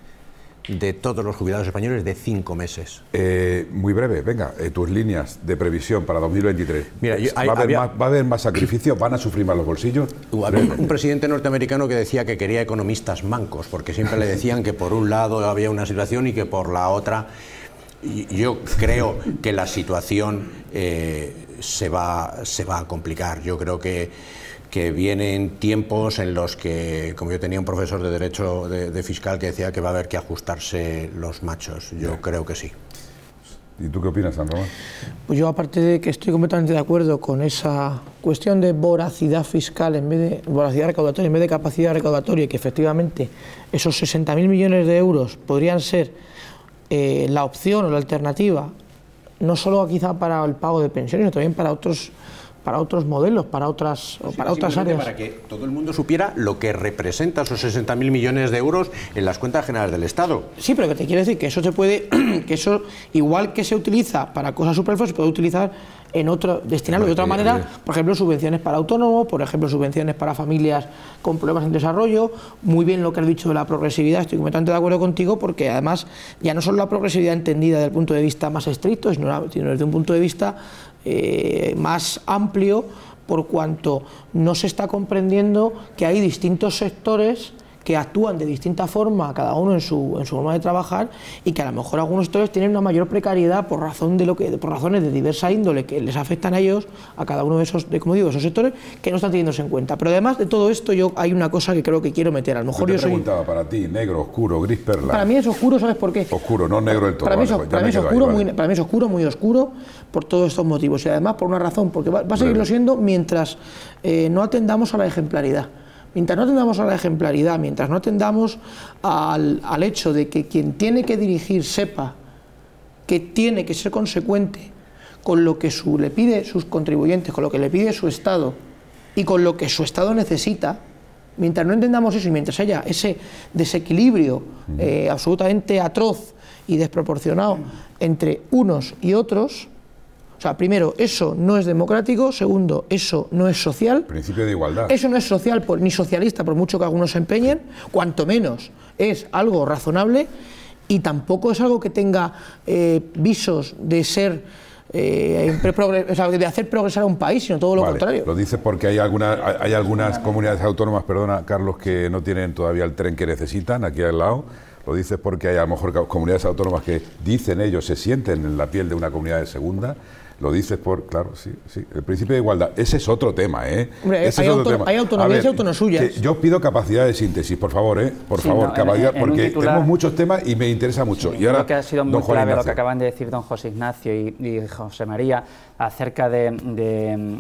de todos los jubilados españoles de cinco meses. Eh, muy breve, venga, eh, tus líneas de previsión para 2023. Mira, ¿Va, a haber más, sacrificio? ¿Van a sufrir más los bolsillos? Uh, un, presidente norteamericano que decía que quería economistas mancos, porque siempre le decían que por un lado había una situación y que por la otra... Yo creo que la situación eh, se, va, se va a complicar. Yo creo que que vienen tiempos en los que, como yo tenía un profesor de Derecho de, Fiscal que decía que va a haber que ajustarse los machos. Yo creo que sí. ¿Y tú qué opinas, San Román? Pues yo, aparte de que estoy completamente de acuerdo con esa cuestión de voracidad fiscal en vez de voracidad recaudatoria en vez de capacidad recaudatoria, que efectivamente esos 60.000 millones de euros podrían ser eh, la opción o la alternativa, no solo quizá para el pago de pensiones, sino también para otros para otros modelos, para otras, para otras áreas. Para que todo el mundo supiera lo que representa esos 60.000 millones de euros en las cuentas generales del Estado. Sí, pero que te quiero decir que eso se puede, (clears throat) que eso, igual que se utiliza para cosas superfluas, se puede utilizar en otro, destinarlo de otra manera, por ejemplo, subvenciones para autónomos, por ejemplo, subvenciones para familias con problemas en desarrollo, muy bien lo que has dicho de la progresividad, estoy completamente de acuerdo contigo porque además ya no solo la progresividad entendida desde el punto de vista más estricto, sino, sino desde un punto de vista eh, más amplio por cuanto no se está comprendiendo que hay distintos sectores que actúan de distinta forma, cada uno en su, forma de trabajar, y que a lo mejor algunos sectores tienen una mayor precariedad por razón de lo que, por razones de diversa índole que les afectan a ellos, a cada uno de esos, como digo, esos sectores, que no están teniéndose en cuenta. Pero además de todo esto, yo hay una cosa que creo que quiero meter. A lo mejor yo, soy... yo preguntaba para ti, negro, oscuro, gris, perla. Para mí es oscuro, ¿sabes por qué? Oscuro, no negro del todo. Para, mí, es oscuro, muy, es oscuro, muy oscuro, por todos estos motivos. Y además por una razón, porque va, a seguirlo siendo mientras eh, no atendamos a la ejemplaridad. Mientras no atendamos a la ejemplaridad, mientras no tendamos al, hecho de que quien tiene que dirigir sepa que tiene que ser consecuente con lo que le pide sus contribuyentes, con lo que le pide su Estado y con lo que su Estado necesita, mientras no entendamos eso y mientras haya ese desequilibrio eh, absolutamente atroz y desproporcionado entre unos y otros, o sea, primero, eso no es democrático, segundo, eso no es social. Principio de igualdad. Eso no es social ni socialista, por mucho que algunos se empeñen, cuanto menos es algo razonable y tampoco es algo que tenga eh, visos de ser eh, de hacer progresar a un país, sino todo lo contrario. Lo dices porque hay hay algunas comunidades autónomas, perdona Carlos, que no tienen todavía el tren que necesitan aquí al lado. Lo dices porque hay a lo mejor comunidades autónomas que dicen ellos, se sienten en la piel de una comunidad de segunda lo dices por, claro, sí, sí. El principio de igualdad. Ese es otro tema, ¿eh? hay, es autonomía Yo pido capacidad de síntesis, por favor, ¿eh? Por favor, porque tenemos muchos temas y me interesa mucho. y ahora, creo que ha sido muy clave lo que acaban de decir don José Ignacio y, José María acerca de,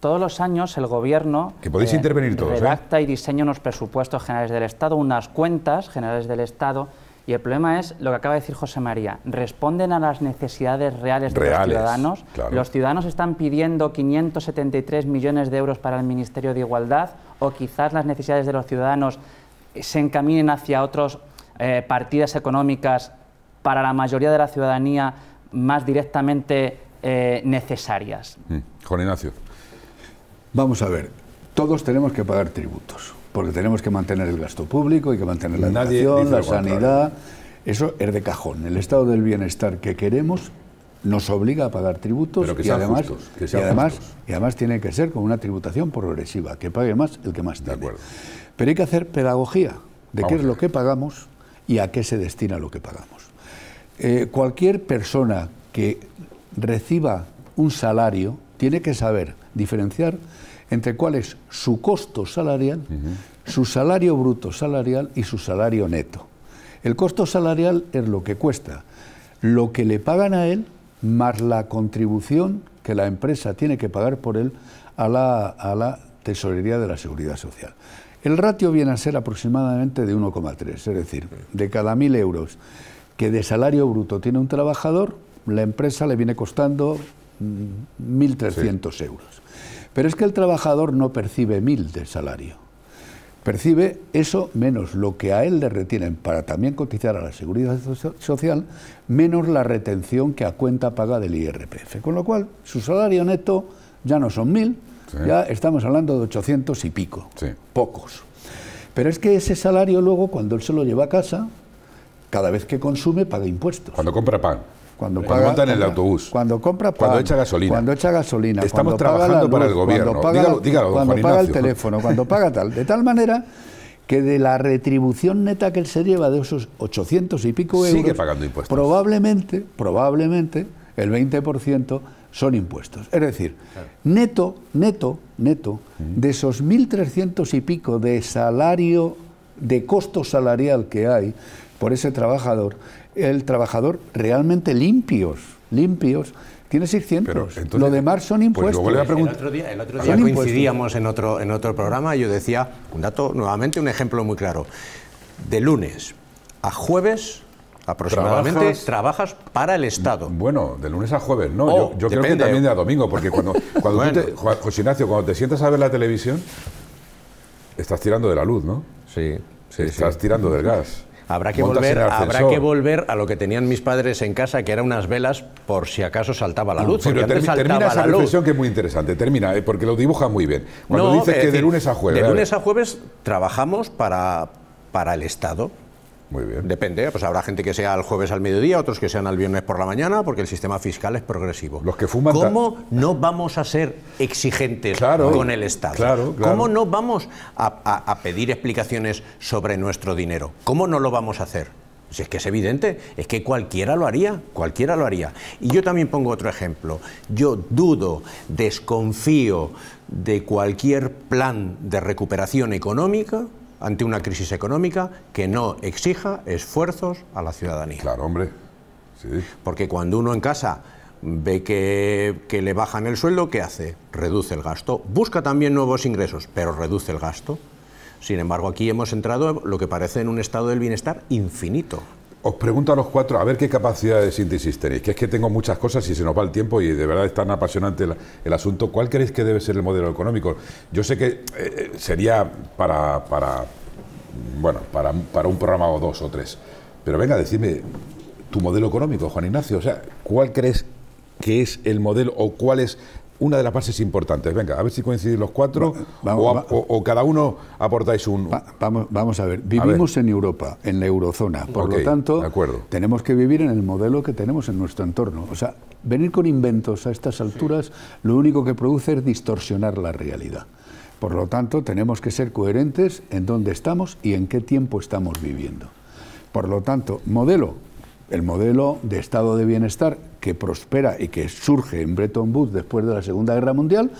todos los años el gobierno que podéis eh, intervenir todos, ¿eh? redacta y diseña unos presupuestos generales del Estado, unas cuentas generales del Estado y el problema es lo que acaba de decir José María. Responden a las necesidades reales de los ciudadanos. Los ciudadanos están pidiendo 573 millones de euros para el Ministerio de Igualdad o quizás las necesidades de los ciudadanos se encaminen hacia otras eh, partidas económicas para la mayoría de la ciudadanía más directamente eh, necesarias. Mm. Ignacio. Vamos a ver, todos tenemos que pagar tributos porque tenemos que mantener el gasto público, hay que mantener la educación, la sanidad. Eso es de cajón. El estado del bienestar que queremos nos obliga a pagar tributos que y, además, que y, además, y además tiene que ser con una tributación progresiva, que pague más el que más tiene. Pero hay que hacer pedagogía de qué es lo que pagamos y a qué se destina lo que pagamos. Eh, cualquier persona que reciba un salario tiene que saber diferenciar entre cuáles su costo salarial, su salario bruto salarial y su salario neto. El costo salarial es lo que cuesta, lo que le pagan a él más la contribución que la empresa tiene que pagar por él a la, tesorería de la seguridad social. El ratio viene a ser aproximadamente de 1,3, es decir, de cada 1.000 euros que de salario bruto tiene un trabajador, la empresa le viene costando 1.300 mm, euros. Pero es que el trabajador no percibe mil de salario. Percibe eso menos lo que a él le retienen para también cotizar a la seguridad social, menos la retención que a cuenta paga del IRPF. Con lo cual, su salario neto ya no son mil, ya estamos hablando de ochocientos y pico, pocos. Pero es que ese salario luego, cuando él se lo lleva a casa, cada vez que consume paga impuestos. Cuando compra pan. Cuando, paga, el autobús. Cuando compra Cuando echa gasolina. Cuando echa gasolina. Estamos trabajando para el gobierno. Cuando paga, el teléfono, cuando paga tal. De tal manera que de la retribución neta que él se lleva de esos 800 y pico euros. Sigue pagando impuestos. Probablemente, probablemente, el 20% son impuestos. Es decir, neto, neto, neto, de esos 1.300 y pico de salario, de costo salarial que hay por ese trabajador, el trabajador realmente limpios, limpios. Tiene 600. Pero, siempre lo demás son pues impuestos. el coincidíamos en otro, en otro programa y yo decía, un dato, nuevamente un ejemplo muy claro. De lunes a jueves aproximadamente trabajas, para el Estado. Mm, bueno, de lunes a jueves, no. Oh, yo, creo que también de a domingo, porque cuando, (laughs) cuando te, José Ignacio, cuando te sientas a ver la televisión, estás tirando de la luz, ¿no? Sí. estás tirando del gas. Habrá que, volver, habrá que volver a lo que tenían mis padres en casa, que eran unas velas por si acaso saltaba la luz. termina esa reflexión que es muy interesante, termina, eh, porque lo dibuja muy bien. Cuando dice que de lunes a jueves. De lunes a jueves trabajamos para, para el Estado. Muy bien. Depende, pues habrá gente que sea el jueves al mediodía, otros que sean al viernes por la mañana, porque el sistema fiscal es progresivo. Los que fuman. ¿Cómo no vamos a ser exigentes con el Estado? claro. ¿Cómo no vamos a, pedir explicaciones sobre nuestro dinero? ¿Cómo no lo vamos a hacer? Si es que es evidente, es que cualquiera lo haría, cualquiera lo haría. Y yo también pongo otro ejemplo. Yo dudo, desconfío de cualquier plan de recuperación económica ante una crisis económica que no exija esfuerzos a la ciudadanía. Claro, hombre. Sí. Porque cuando uno en casa ve que, que, le bajan el sueldo, ¿qué hace? Reduce el gasto. Busca también nuevos ingresos, pero reduce el gasto. Sin embargo, aquí hemos entrado lo que parece en un estado del bienestar infinito os pregunto a los cuatro a ver qué capacidad de síntesis tenéis, que es que tengo muchas cosas y se nos va el tiempo y de verdad es tan apasionante el, asunto. ¿Cuál creéis que debe ser el modelo económico? Yo sé que eh, eh, sería para, para bueno, para, para, un programa o dos o tres, pero venga, decime tu modelo económico, Juan Ignacio, o sea, ¿cuál crees que es el modelo o cuál es una de las bases importantes. Venga, a ver si coinciden los cuatro o, cada uno aportáis un... vamos, vamos a ver, vivimos en Europa, en la eurozona, por lo tanto tenemos que vivir en el modelo que tenemos en nuestro entorno. O sea, venir con inventos a estas alturas lo único que produce es distorsionar la realidad. Por lo tanto, tenemos que ser coherentes en dónde estamos y en qué tiempo estamos viviendo. Por lo tanto, modelo, el modelo de estado de bienestar que prospera y que surge en Bretton Woods después de la Segunda Guerra Mundial,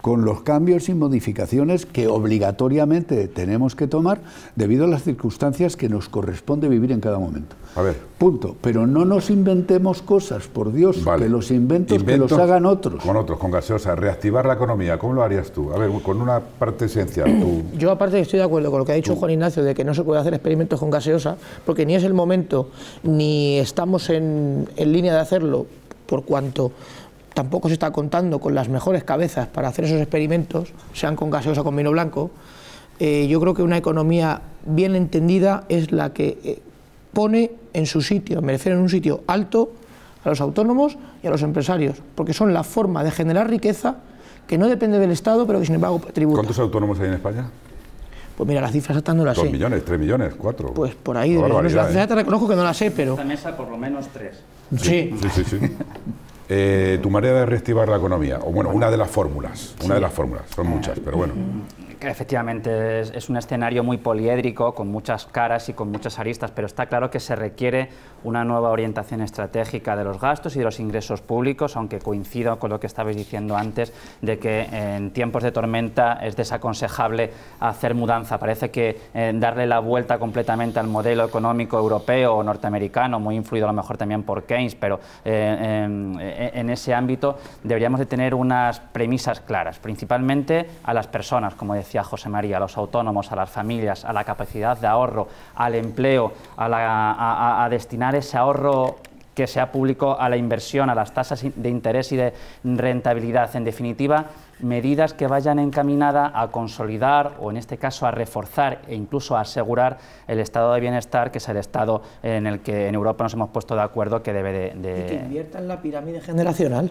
con los cambios y modificaciones que obligatoriamente tenemos que tomar debido a las circunstancias que nos corresponde vivir en cada momento. A ver. Punto. Pero no nos inventemos cosas, por Dios, que los inventos, que los hagan otros. Con otros, con gaseosa. Reactivar la economía, ¿cómo lo harías tú? A ver, con una parte esencial. (clears throat) Yo aparte estoy de acuerdo con lo que ha dicho Juan Ignacio de que no se puede hacer experimentos con gaseosa, porque ni es el momento, ni estamos en, línea de hacerlo, por cuanto tampoco se está contando con las mejores cabezas para hacer esos experimentos, sean con gaseosa o con vino blanco. Eh, yo creo que una economía bien entendida es la que eh, pone en su sitio, me en un sitio alto a los autónomos y a los empresarios, porque son la forma de generar riqueza que no depende del Estado, pero que sin embargo tributo ¿Cuántos autónomos hay en España? Pues mira, las cifras están no las sé. ¿Dos millones, tres millones, cuatro? Pues por ahí. No, las la ¿eh? te reconozco que no las sé, pero... Esta mesa por lo menos tres. Sí. Sí, sí, sí. (laughs) Eh, tu manera de reactivar la economía, o bueno, una de las fórmulas, una de las fórmulas, son muchas, pero bueno. Efectivamente, es, un escenario muy poliédrico, con muchas caras y con muchas aristas, pero está claro que se requiere una nueva orientación estratégica de los gastos y de los ingresos públicos, aunque coincido con lo que estabais diciendo antes, de que en tiempos de tormenta es desaconsejable hacer mudanza. Parece que eh, darle la vuelta completamente al modelo económico europeo o norteamericano, muy influido a lo mejor también por Keynes, pero eh, em, e, en, ese ámbito deberíamos de tener unas premisas claras, principalmente a las personas, como decía José María, a los autónomos, a las familias, a la capacidad de ahorro, al empleo, a destinar ese ahorro que sea público a la inversión, a las tasas de interés y de rentabilidad. En definitiva, medidas que vayan encaminadas a consolidar o, en este caso, a reforzar e incluso a asegurar el estado de bienestar, que es el estado en el que en Europa nos hemos puesto de acuerdo que debe de... Y que invierta la pirámide generacional.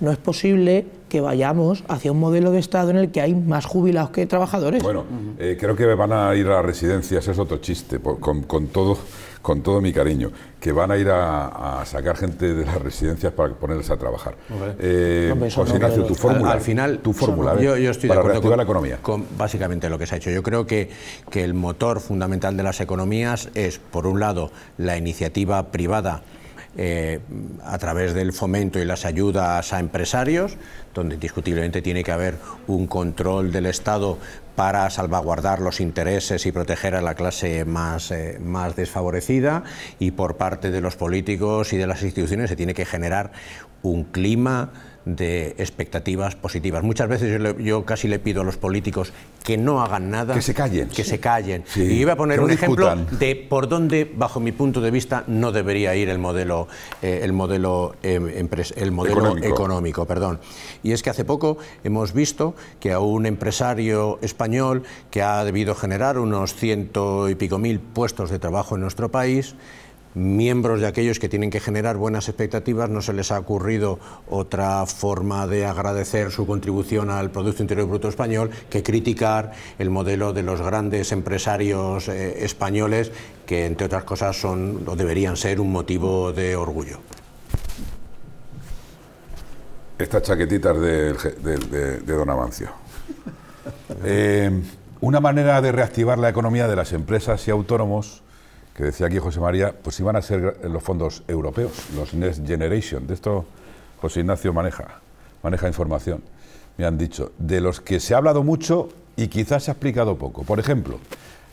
No es posible que vayamos hacia un modelo de Estado en el que hay más jubilados que trabajadores. Bueno, eh, creo que van a ir a las residencias, es otro chiste, con, con todo con todo mi cariño, que van a ir a, sacar gente de las residencias para ponerles a trabajar. Eh, tu fórmula. Al, final, tu fórmula. yo, estoy de acuerdo con, la economía. básicamente lo que se ha hecho. Yo creo que, que el motor fundamental de las economías es, por un lado, la iniciativa privada eh, a través del fomento y las ayudas a empresarios, donde indiscutiblemente tiene que haber un control del Estado para salvaguardar los intereses y proteger a la clase más eh, desfavorecida y por parte de los políticos y de las instituciones se tiene que generar un clima de expectativas positivas. Muchas veces yo, casi le pido a los políticos que no hagan nada. Que se callen. Que se callen. y iba a poner un ejemplo de por dónde, bajo mi punto de vista, no debería ir el modelo, eh, el modelo, em, el modelo económico. perdón. Y es que hace poco hemos visto que a un empresario español que ha debido generar unos ciento y pico mil puestos de trabajo en nuestro país, miembros de aquellos que tienen que generar buenas expectativas, no se les ha ocurrido otra forma de agradecer su contribución al Producto Interior Bruto Español que criticar el modelo de los grandes empresarios eh, españoles que, entre otras cosas, son o deberían ser un motivo de orgullo. Estas chaquetitas de, Don Avancio. (laughs) Eh, una manera de reactivar la economía de las empresas y autónomos que decía aquí José María, pues van a ser los fondos europeos, los Next Generation. De esto José Ignacio maneja, maneja información, me han dicho, de los que se ha hablado mucho y quizás se ha explicado poco. Por ejemplo,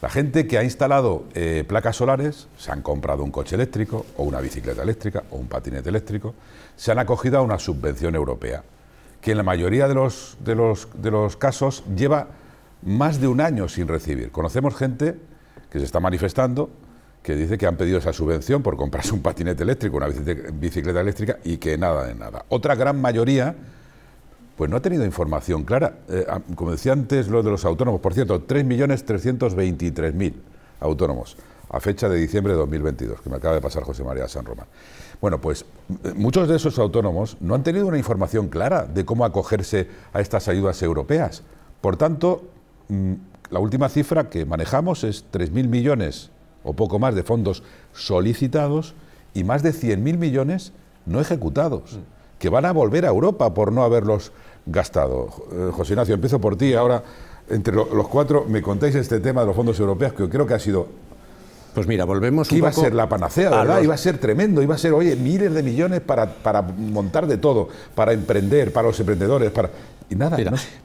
la gente que ha instalado eh, placas solares, se han comprado un coche eléctrico o una bicicleta eléctrica o un patinete eléctrico, se han acogido a una subvención europea, que en la mayoría de los, de los, de los casos lleva más de un año sin recibir. Conocemos gente que se está manifestando que dice que han pedido esa subvención por comprarse un patinete eléctrico, una bicicleta eléctrica, y que nada de nada. Otra gran mayoría, pues no ha tenido información clara. Eh, ah, como decía antes, lo de los autónomos, por cierto, 3.323.000 autónomos a fecha de diciembre de 2022, que me acaba de pasar José María San Román. Bueno, pues eh, muchos de esos autónomos no han tenido una información clara de cómo acogerse a estas ayudas europeas. Por tanto, mm, la última cifra que manejamos es 3.000 millones o poco más de fondos solicitados y más de 100.000 millones no ejecutados, mm. que van a volver a Europa por no haberlos gastado. Eh, José Ignacio, empiezo por ti. Ahora, entre los cuatro, me contáis este tema de los fondos europeos, que yo creo que ha sido pues mira, volvemos un iba a ser la panacea, ¿verdad? Iba a ser tremendo, iba a ser, oye, miles de millones para, montar de todo, para emprender, para los emprendedores, para... Y nada,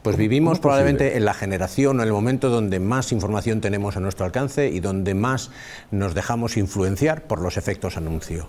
pues vivimos probablemente en la generación o en el momento donde más información tenemos a nuestro alcance y donde más nos dejamos influenciar por los efectos anuncio.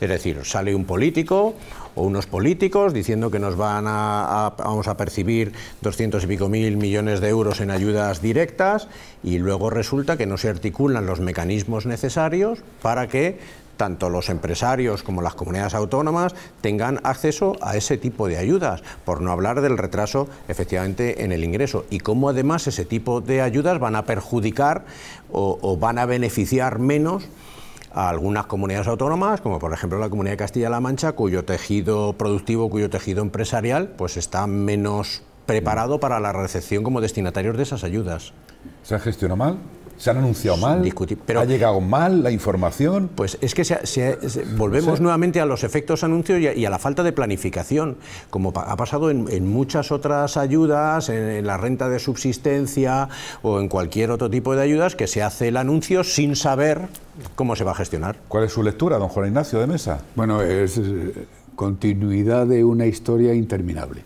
Es decir, sale un político, o unos políticos diciendo que nos van a, vamos a percibir 200 y pico mil millones de euros en ayudas directas y luego resulta que no se articulan los mecanismos necesarios para que tanto los empresarios como las comunidades autónomas tengan acceso a ese tipo de ayudas, por no hablar del retraso efectivamente en el ingreso y cómo además ese tipo de ayudas van a perjudicar o van a beneficiar menos a algunas comunidades autónomas, como por ejemplo la Comunidad de Castilla-La Mancha, cuyo tejido productivo, cuyo tejido empresarial, pues está menos preparado para la recepción como destinatarios de esas ayudas. ¿Se ha gestionado mal? se han anunciado mal, pero, ha llegado mal la información. Pues es que se, volvemos nuevamente a los efectos anuncios y a, la falta de planificación, como ha pasado en, muchas otras ayudas, en, en, la renta de subsistencia o en cualquier otro tipo de ayudas, que se hace el anuncio sin saber cómo se va a gestionar. ¿Cuál es su lectura, don Juan Ignacio de Mesa? Bueno, es continuidad de una historia interminable.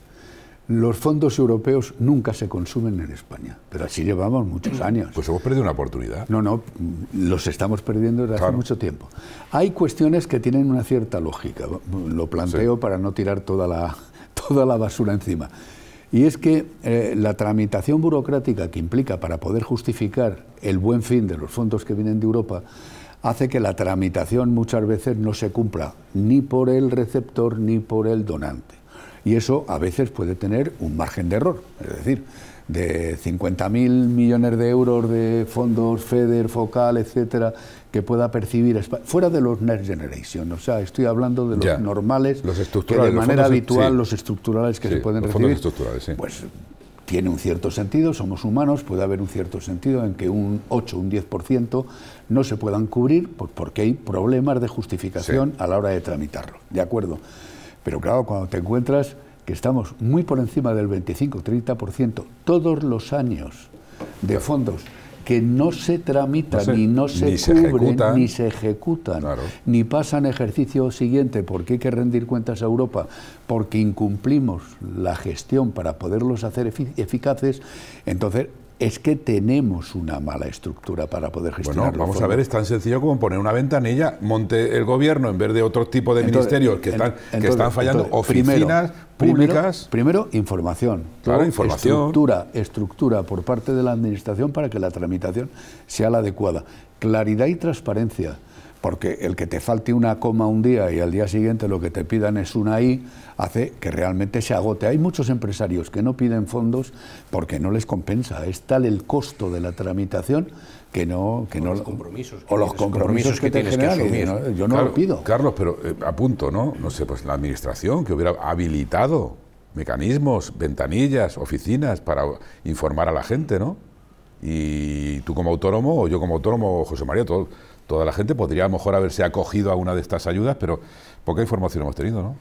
Los fondos europeos nunca se consumen en España, pero así llevamos muchos mm. años. Pues hemos perdido una oportunidad. No, no, mm, los estamos perdiendo desde hace mucho tiempo. Hay cuestiones que tienen una cierta lógica, lo planteo para no tirar toda la, (laughs) toda la basura encima. Y es que eh, la tramitación burocrática que implica para poder justificar el buen fin de los fondos que vienen de Europa hace que la tramitación muchas veces no se cumpla ni por el receptor ni por el donante. Y eso a veces puede tener un margen de error, es decir, de 50.000 millones de euros de fondos FEDER, FOCAL, etcétera, que pueda percibir fuera de los Next Generation, o sea, estoy hablando de los normales, los estructurales, de manera habitual los estructurales que se pueden los recibir, estructurales, sí. pues tiene un cierto sentido, somos humanos, puede haber un cierto sentido en que un 8, un 10% no se puedan cubrir porque hay problemas de justificación a la hora de tramitarlo, ¿de acuerdo? Pero claro, cuando te encuentras que estamos muy por encima del 25-30% todos los años de fondos que no se tramitan, ni no se cubren, ni se ejecutan, ni pasan ejercicio siguiente, porque hay que rendir cuentas a Europa, porque incumplimos la gestión para poderlos hacer eficaces, entonces es que tenemos una mala estructura para poder gestionar. Bueno, vamos a ver, es tan sencillo como poner una ventanilla, monte el gobierno en vez de otro tipo de ministerios que, están, fallando, oficinas primero, públicas. Primero, información. Claro, información. Estructura, estructura por parte de la administración para que la tramitación sea la adecuada. Claridad y transparencia porque el que te falte una coma un día y al día siguiente lo que te pidan es una I, hace que realmente se agote. Hay muchos empresarios que no piden fondos porque no les compensa. Es tal el costo de la tramitación que no... Que o no los compromisos. Que o tienes que asumir. yo no lo pido. Carlos, pero eh, apunto, ¿no? No sé, pues la administración que hubiera habilitado mecanismos, ventanillas, oficinas para informar a la gente, ¿no? Y tú como autónomo, o yo como autónomo, José María, todo toda la gente podría a lo mejor haberse acogido a una de estas ayudas, pero poca información hemos tenido, ¿no?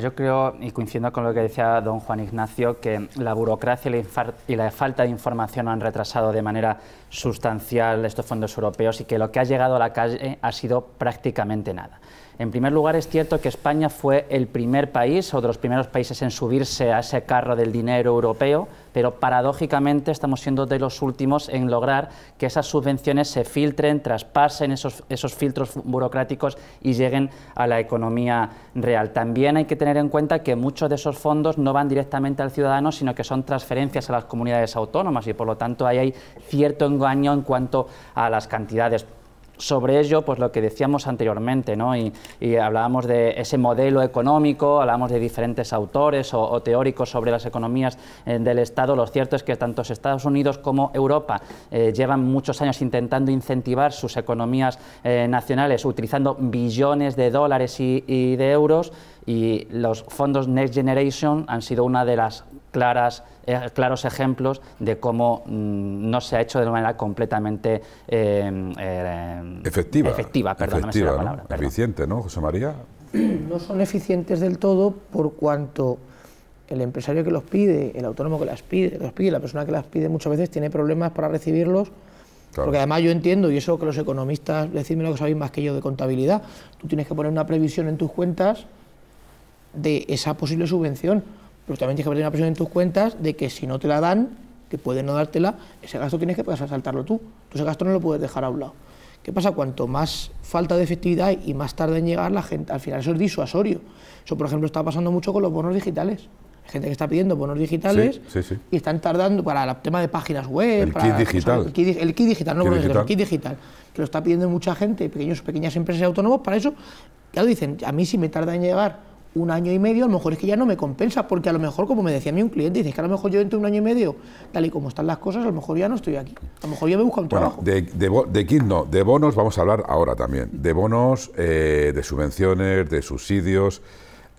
yo creo, y coincido con lo que decía don Juan Ignacio, que la burocracia y la, y la, falta de información han retrasado de manera sustancial estos fondos europeos y que lo que ha llegado a la calle ha sido prácticamente nada. En primer lugar, es cierto que España fue el primer país o de los primeros países en subirse a ese carro del dinero europeo, pero paradójicamente estamos siendo de los últimos en lograr que esas subvenciones se filtren, traspasen esos, esos filtros burocráticos y lleguen a la economía real. También hay que tener en cuenta que muchos de esos fondos no van directamente al ciudadano, sino que son transferencias a las comunidades autónomas y por lo tanto ahí hay cierto engaño en cuanto a las cantidades sobre ello, pues lo que decíamos anteriormente, ¿no? y, hablábamos de ese modelo económico, hablábamos de diferentes autores o, teóricos sobre las economías eh, del Estado. Lo cierto es que tanto Estados Unidos como Europa eh, llevan muchos años intentando incentivar sus economías eh, nacionales utilizando billones de dólares y de euros y los fondos Next Generation han sido una de las claras, eh, claros ejemplos de cómo mm, no se ha hecho de una manera completamente eh, eh, efectiva. Efectiva, Eficiente, ¿no, José María? (clears throat) No son eficientes del todo por cuanto el empresario que los pide, el autónomo que las pide, los pide, la persona que las pide muchas veces tiene problemas para recibirlos. Porque además yo entiendo, y eso que los economistas, decídmelo, que sabéis más que yo de contabilidad, tú tienes que poner una previsión en tus cuentas de esa posible subvención pero también tienes que tener una presión en tus cuentas de que si no te la dan, que pueden no dártela, ese gasto tienes que pasar a saltarlo tú. Tú ese gasto no lo puedes dejar a un lado. ¿Qué pasa? Cuanto más falta de efectividad y más tarde en llegar, la gente, al final eso es disuasorio. Eso, por ejemplo, está pasando mucho con los bonos digitales. Hay gente que está pidiendo bonos digitales y están tardando para el tema de páginas web. El kit digital. el, kit, digital, no el kit digital. Que lo está pidiendo mucha gente, pequeños, pequeñas empresas autónomas, para eso, ya lo dicen, a mí si me tarda en llegar un año y medio, a lo mejor es que ya no me compensa, porque a lo mejor, como me decía a mí un cliente, ...dice que a lo mejor yo dentro un año y medio, tal y como están las cosas, a lo mejor ya no estoy aquí. A lo mejor ya me busco un trabajo. de, de, de de bonos vamos a hablar ahora también. De bonos, eh, de subvenciones, de subsidios,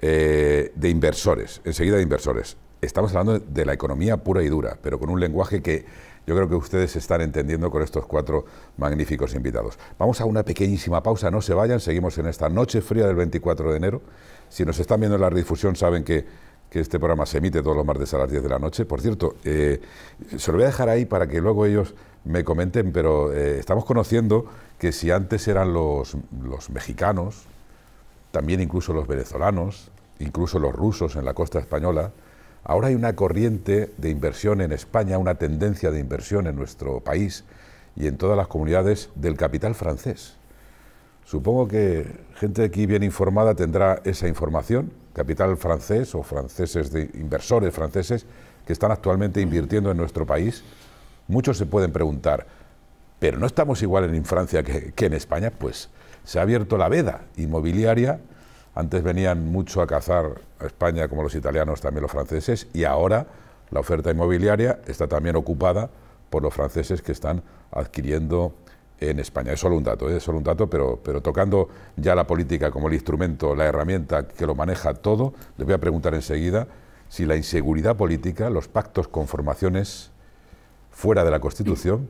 eh, de inversores, enseguida de inversores. Estamos hablando de la economía pura y dura, pero con un lenguaje que yo creo que ustedes están entendiendo con estos cuatro magníficos invitados. Vamos a una pequeñísima pausa, no se vayan, seguimos en esta noche fría del 24 de enero. Si nos están viendo en la redifusión saben que, este programa se emite todos los martes a las 10 de la noche. Por cierto, eh, se lo voy a dejar ahí para que luego ellos me comenten, pero eh, estamos conociendo que si antes eran los, los mexicanos, también incluso los venezolanos, incluso los rusos en la costa española, ahora hay una corriente de inversión en España, una tendencia de inversión en nuestro país y en todas las comunidades del capital francés. Supongo que gente aquí bien informada tendrá esa información, capital francés o franceses de inversores franceses que están actualmente invirtiendo en nuestro país. Muchos se pueden preguntar, pero no estamos igual en Francia que, en España, pues se ha abierto la veda inmobiliaria. Antes venían mucho a cazar a España, como los italianos, también los franceses, y ahora la oferta inmobiliaria está también ocupada por los franceses que están adquiriendo en España. Es solo un dato, ¿eh? es solo un dato, pero, pero tocando ya la política como el instrumento, la herramienta que lo maneja todo, les voy a preguntar enseguida si la inseguridad política, los pactos con formaciones fuera de la Constitución,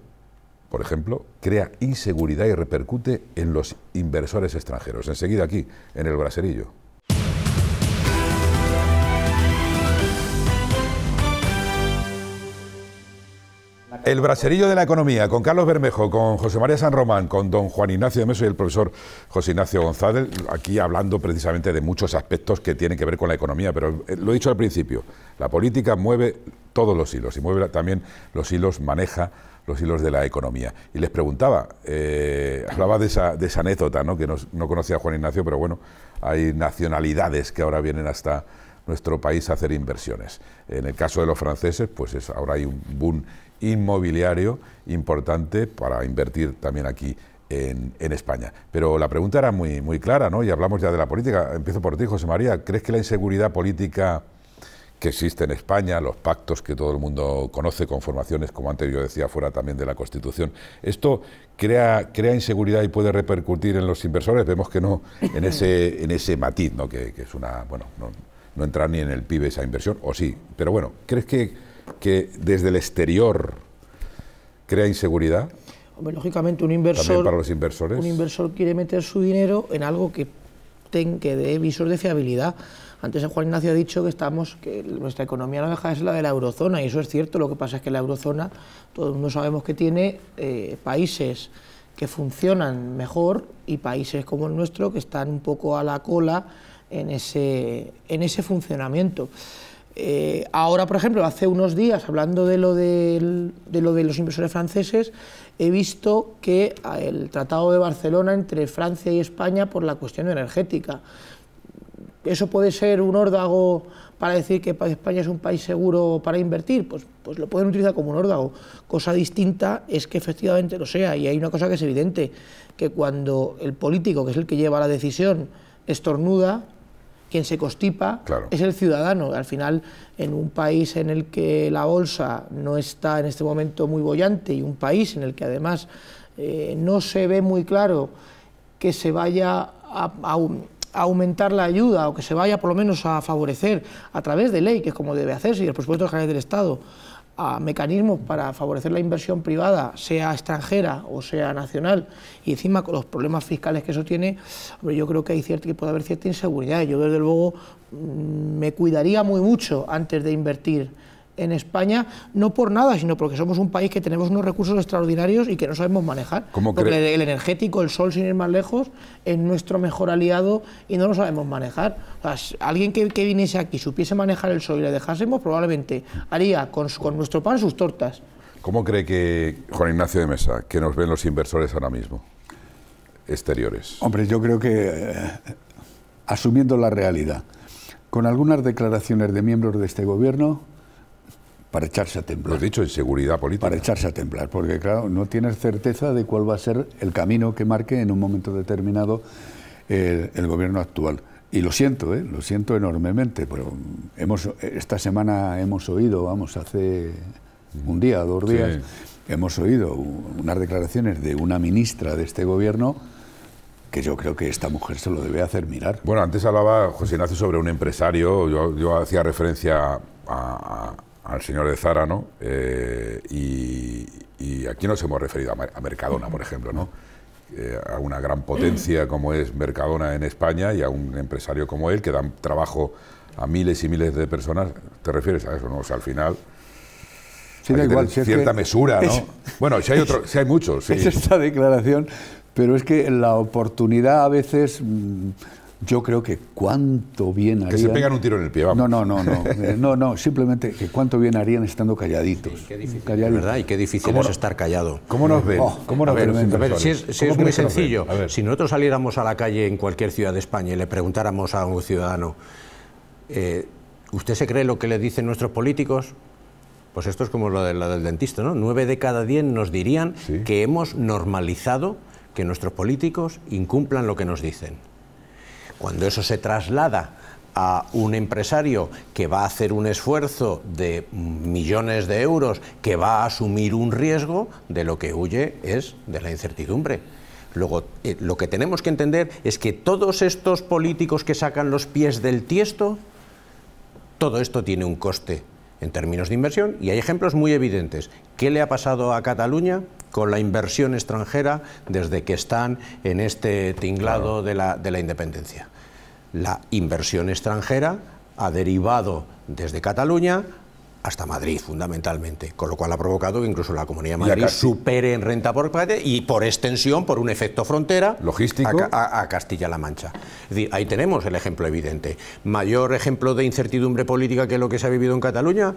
por ejemplo, crea inseguridad y repercute en los inversores extranjeros. Enseguida aquí, en el braserillo. El braserillo de la economía con Carlos Bermejo, con José María San Román, con don Juan Ignacio de Meso y el profesor José Ignacio González, aquí hablando precisamente de muchos aspectos que tienen que ver con la economía, pero eh, lo he dicho al principio, la política mueve todos los hilos y mueve también los hilos, maneja los hilos de la economía. Y les preguntaba, eh, hablaba de esa, anécdota, ¿no? que no, conocía a Juan Ignacio, pero bueno, hay nacionalidades que ahora vienen hasta nuestro país a hacer inversiones. En el caso de los franceses, pues es, ahora hay un boom inmobiliario importante para invertir también aquí en, España. Pero la pregunta era muy, muy clara, ¿no? Y hablamos ya de la política. Empiezo por ti, José María. ¿Crees que la inseguridad política que existe en España, los pactos que todo el mundo conoce con formaciones, como antes yo decía, fuera también de la Constitución. ¿Esto crea, crea inseguridad y puede repercutir en los inversores? Vemos que no, en ese, (laughs) en ese matiz, ¿no? que, es una... bueno, no, no entra ni en el PIB esa inversión, o sí. Pero bueno, ¿crees que que desde el exterior crea inseguridad? lógicamente un inversor, los inversores? un inversor quiere meter su dinero en algo que, ten, que dé visor de fiabilidad. Antes Juan Ignacio ha dicho que estamos, que nuestra economía no deja es la de la eurozona, y eso es cierto. Lo que pasa es que la eurozona, todo el mundo sabemos que tiene eh, países que funcionan mejor y países como el nuestro que están un poco a la cola en ese, en ese funcionamiento. Eh, ahora, por ejemplo, hace unos días, hablando de lo, de los inversores franceses, he visto que ah, el Tratado de Barcelona entre Francia y España por la cuestión energética. ¿Eso puede ser un órdago para decir que España es un país seguro para invertir? Pues, pues lo pueden utilizar como un órdago. Cosa distinta es que efectivamente lo sea. Y hay una cosa que es evidente, que cuando el político, que es el que lleva la decisión, estornuda, quien se constipa es el ciudadano. Al final, en un país en el que la bolsa no está en este momento muy bollante y un país en el que además eh, no se ve muy claro que se vaya a, aumentar la ayuda o que se vaya por lo menos a favorecer a través de ley, que es como debe hacerse, y el presupuesto general del Estado, a mecanismos para favorecer la inversión privada, sea extranjera o sea nacional, y encima con los problemas fiscales que eso tiene, yo creo que hay cierta, que puede haber cierta inseguridad. Yo desde luego mm, me cuidaría muy mucho antes de invertir en España, no por nada, sino porque somos un país que tenemos unos recursos extraordinarios y que no sabemos manejar. porque el energético, el sol, sin ir más lejos, es nuestro mejor aliado y no lo sabemos manejar. alguien que, viniese aquí, supiese manejar el sol y le dejásemos, probablemente haría con, nuestro pan sus tortas. ¿Cómo cree que, Juan Ignacio de Mesa, que nos ven los inversores ahora mismo, exteriores? Hombre, yo creo que, eh, asumiendo la realidad, con algunas declaraciones de miembros de este gobierno, para echarse a temblar. Lo dicho, seguridad política. Para echarse a temblar, porque claro, no tienes certeza de cuál va a ser el camino que marque en un momento determinado el, gobierno actual. Y lo siento, ¿eh? lo siento enormemente, pero hemos, esta semana hemos oído, vamos, hace un día, dos días, hemos oído unas declaraciones de una ministra de este gobierno que yo creo que esta mujer se lo debe hacer mirar. Bueno, antes hablaba José Ignacio sobre un empresario, yo, hacía referencia a, al señor de Zara, ¿no? Eh, y, aquí nos hemos referido a, Mercadona, por ejemplo, ¿no? Eh, a una gran potencia como es Mercadona en España y a un empresario como él que da trabajo a miles y miles de personas. ¿Te refieres a eso, no? al final... Sí, da igual, cierta mesura, ¿no? bueno, si hay, otro, si hay muchos, (laughs) sí. Es esta declaración, pero es que la oportunidad a veces mm, yo creo que cuánto bien harían... Que se pegan un tiro en el pie, vamos. No, no, no, no, (laughs) eh, no, no simplemente que cuánto bien harían estando calladitos. qué difícil, ¿verdad? Y qué difícil es estar callado. ¿Cómo nos ven? Oh, si es, muy sencillo, si nosotros saliéramos a la calle en cualquier ciudad de España y le preguntáramos a un ciudadano, eh, ¿usted se cree lo que le dicen nuestros políticos? Pues esto es como lo, de, la del dentista, ¿no? Nueve de cada diez nos dirían que hemos normalizado que nuestros políticos incumplan lo que nos dicen. Cuando eso se traslada a un empresario que va a hacer un esfuerzo de millones de euros, que va a asumir un riesgo, de lo que huye es de la incertidumbre. Luego, eh, lo que tenemos que entender es que todos estos políticos que sacan los pies del tiesto, todo esto tiene un coste en términos de inversión y hay ejemplos muy evidentes. ¿Qué le ha pasado a Cataluña? con la inversión extranjera desde que están en este tinglado de, la, independencia. La inversión extranjera ha derivado desde Cataluña hasta Madrid, fundamentalmente, con lo cual ha provocado que incluso la Comunidad de Madrid supere en renta por parte y por extensión, por un efecto frontera, logístico, a, Castilla-La Mancha. ahí tenemos el ejemplo evidente. Mayor ejemplo de incertidumbre política que lo que se ha vivido en Cataluña,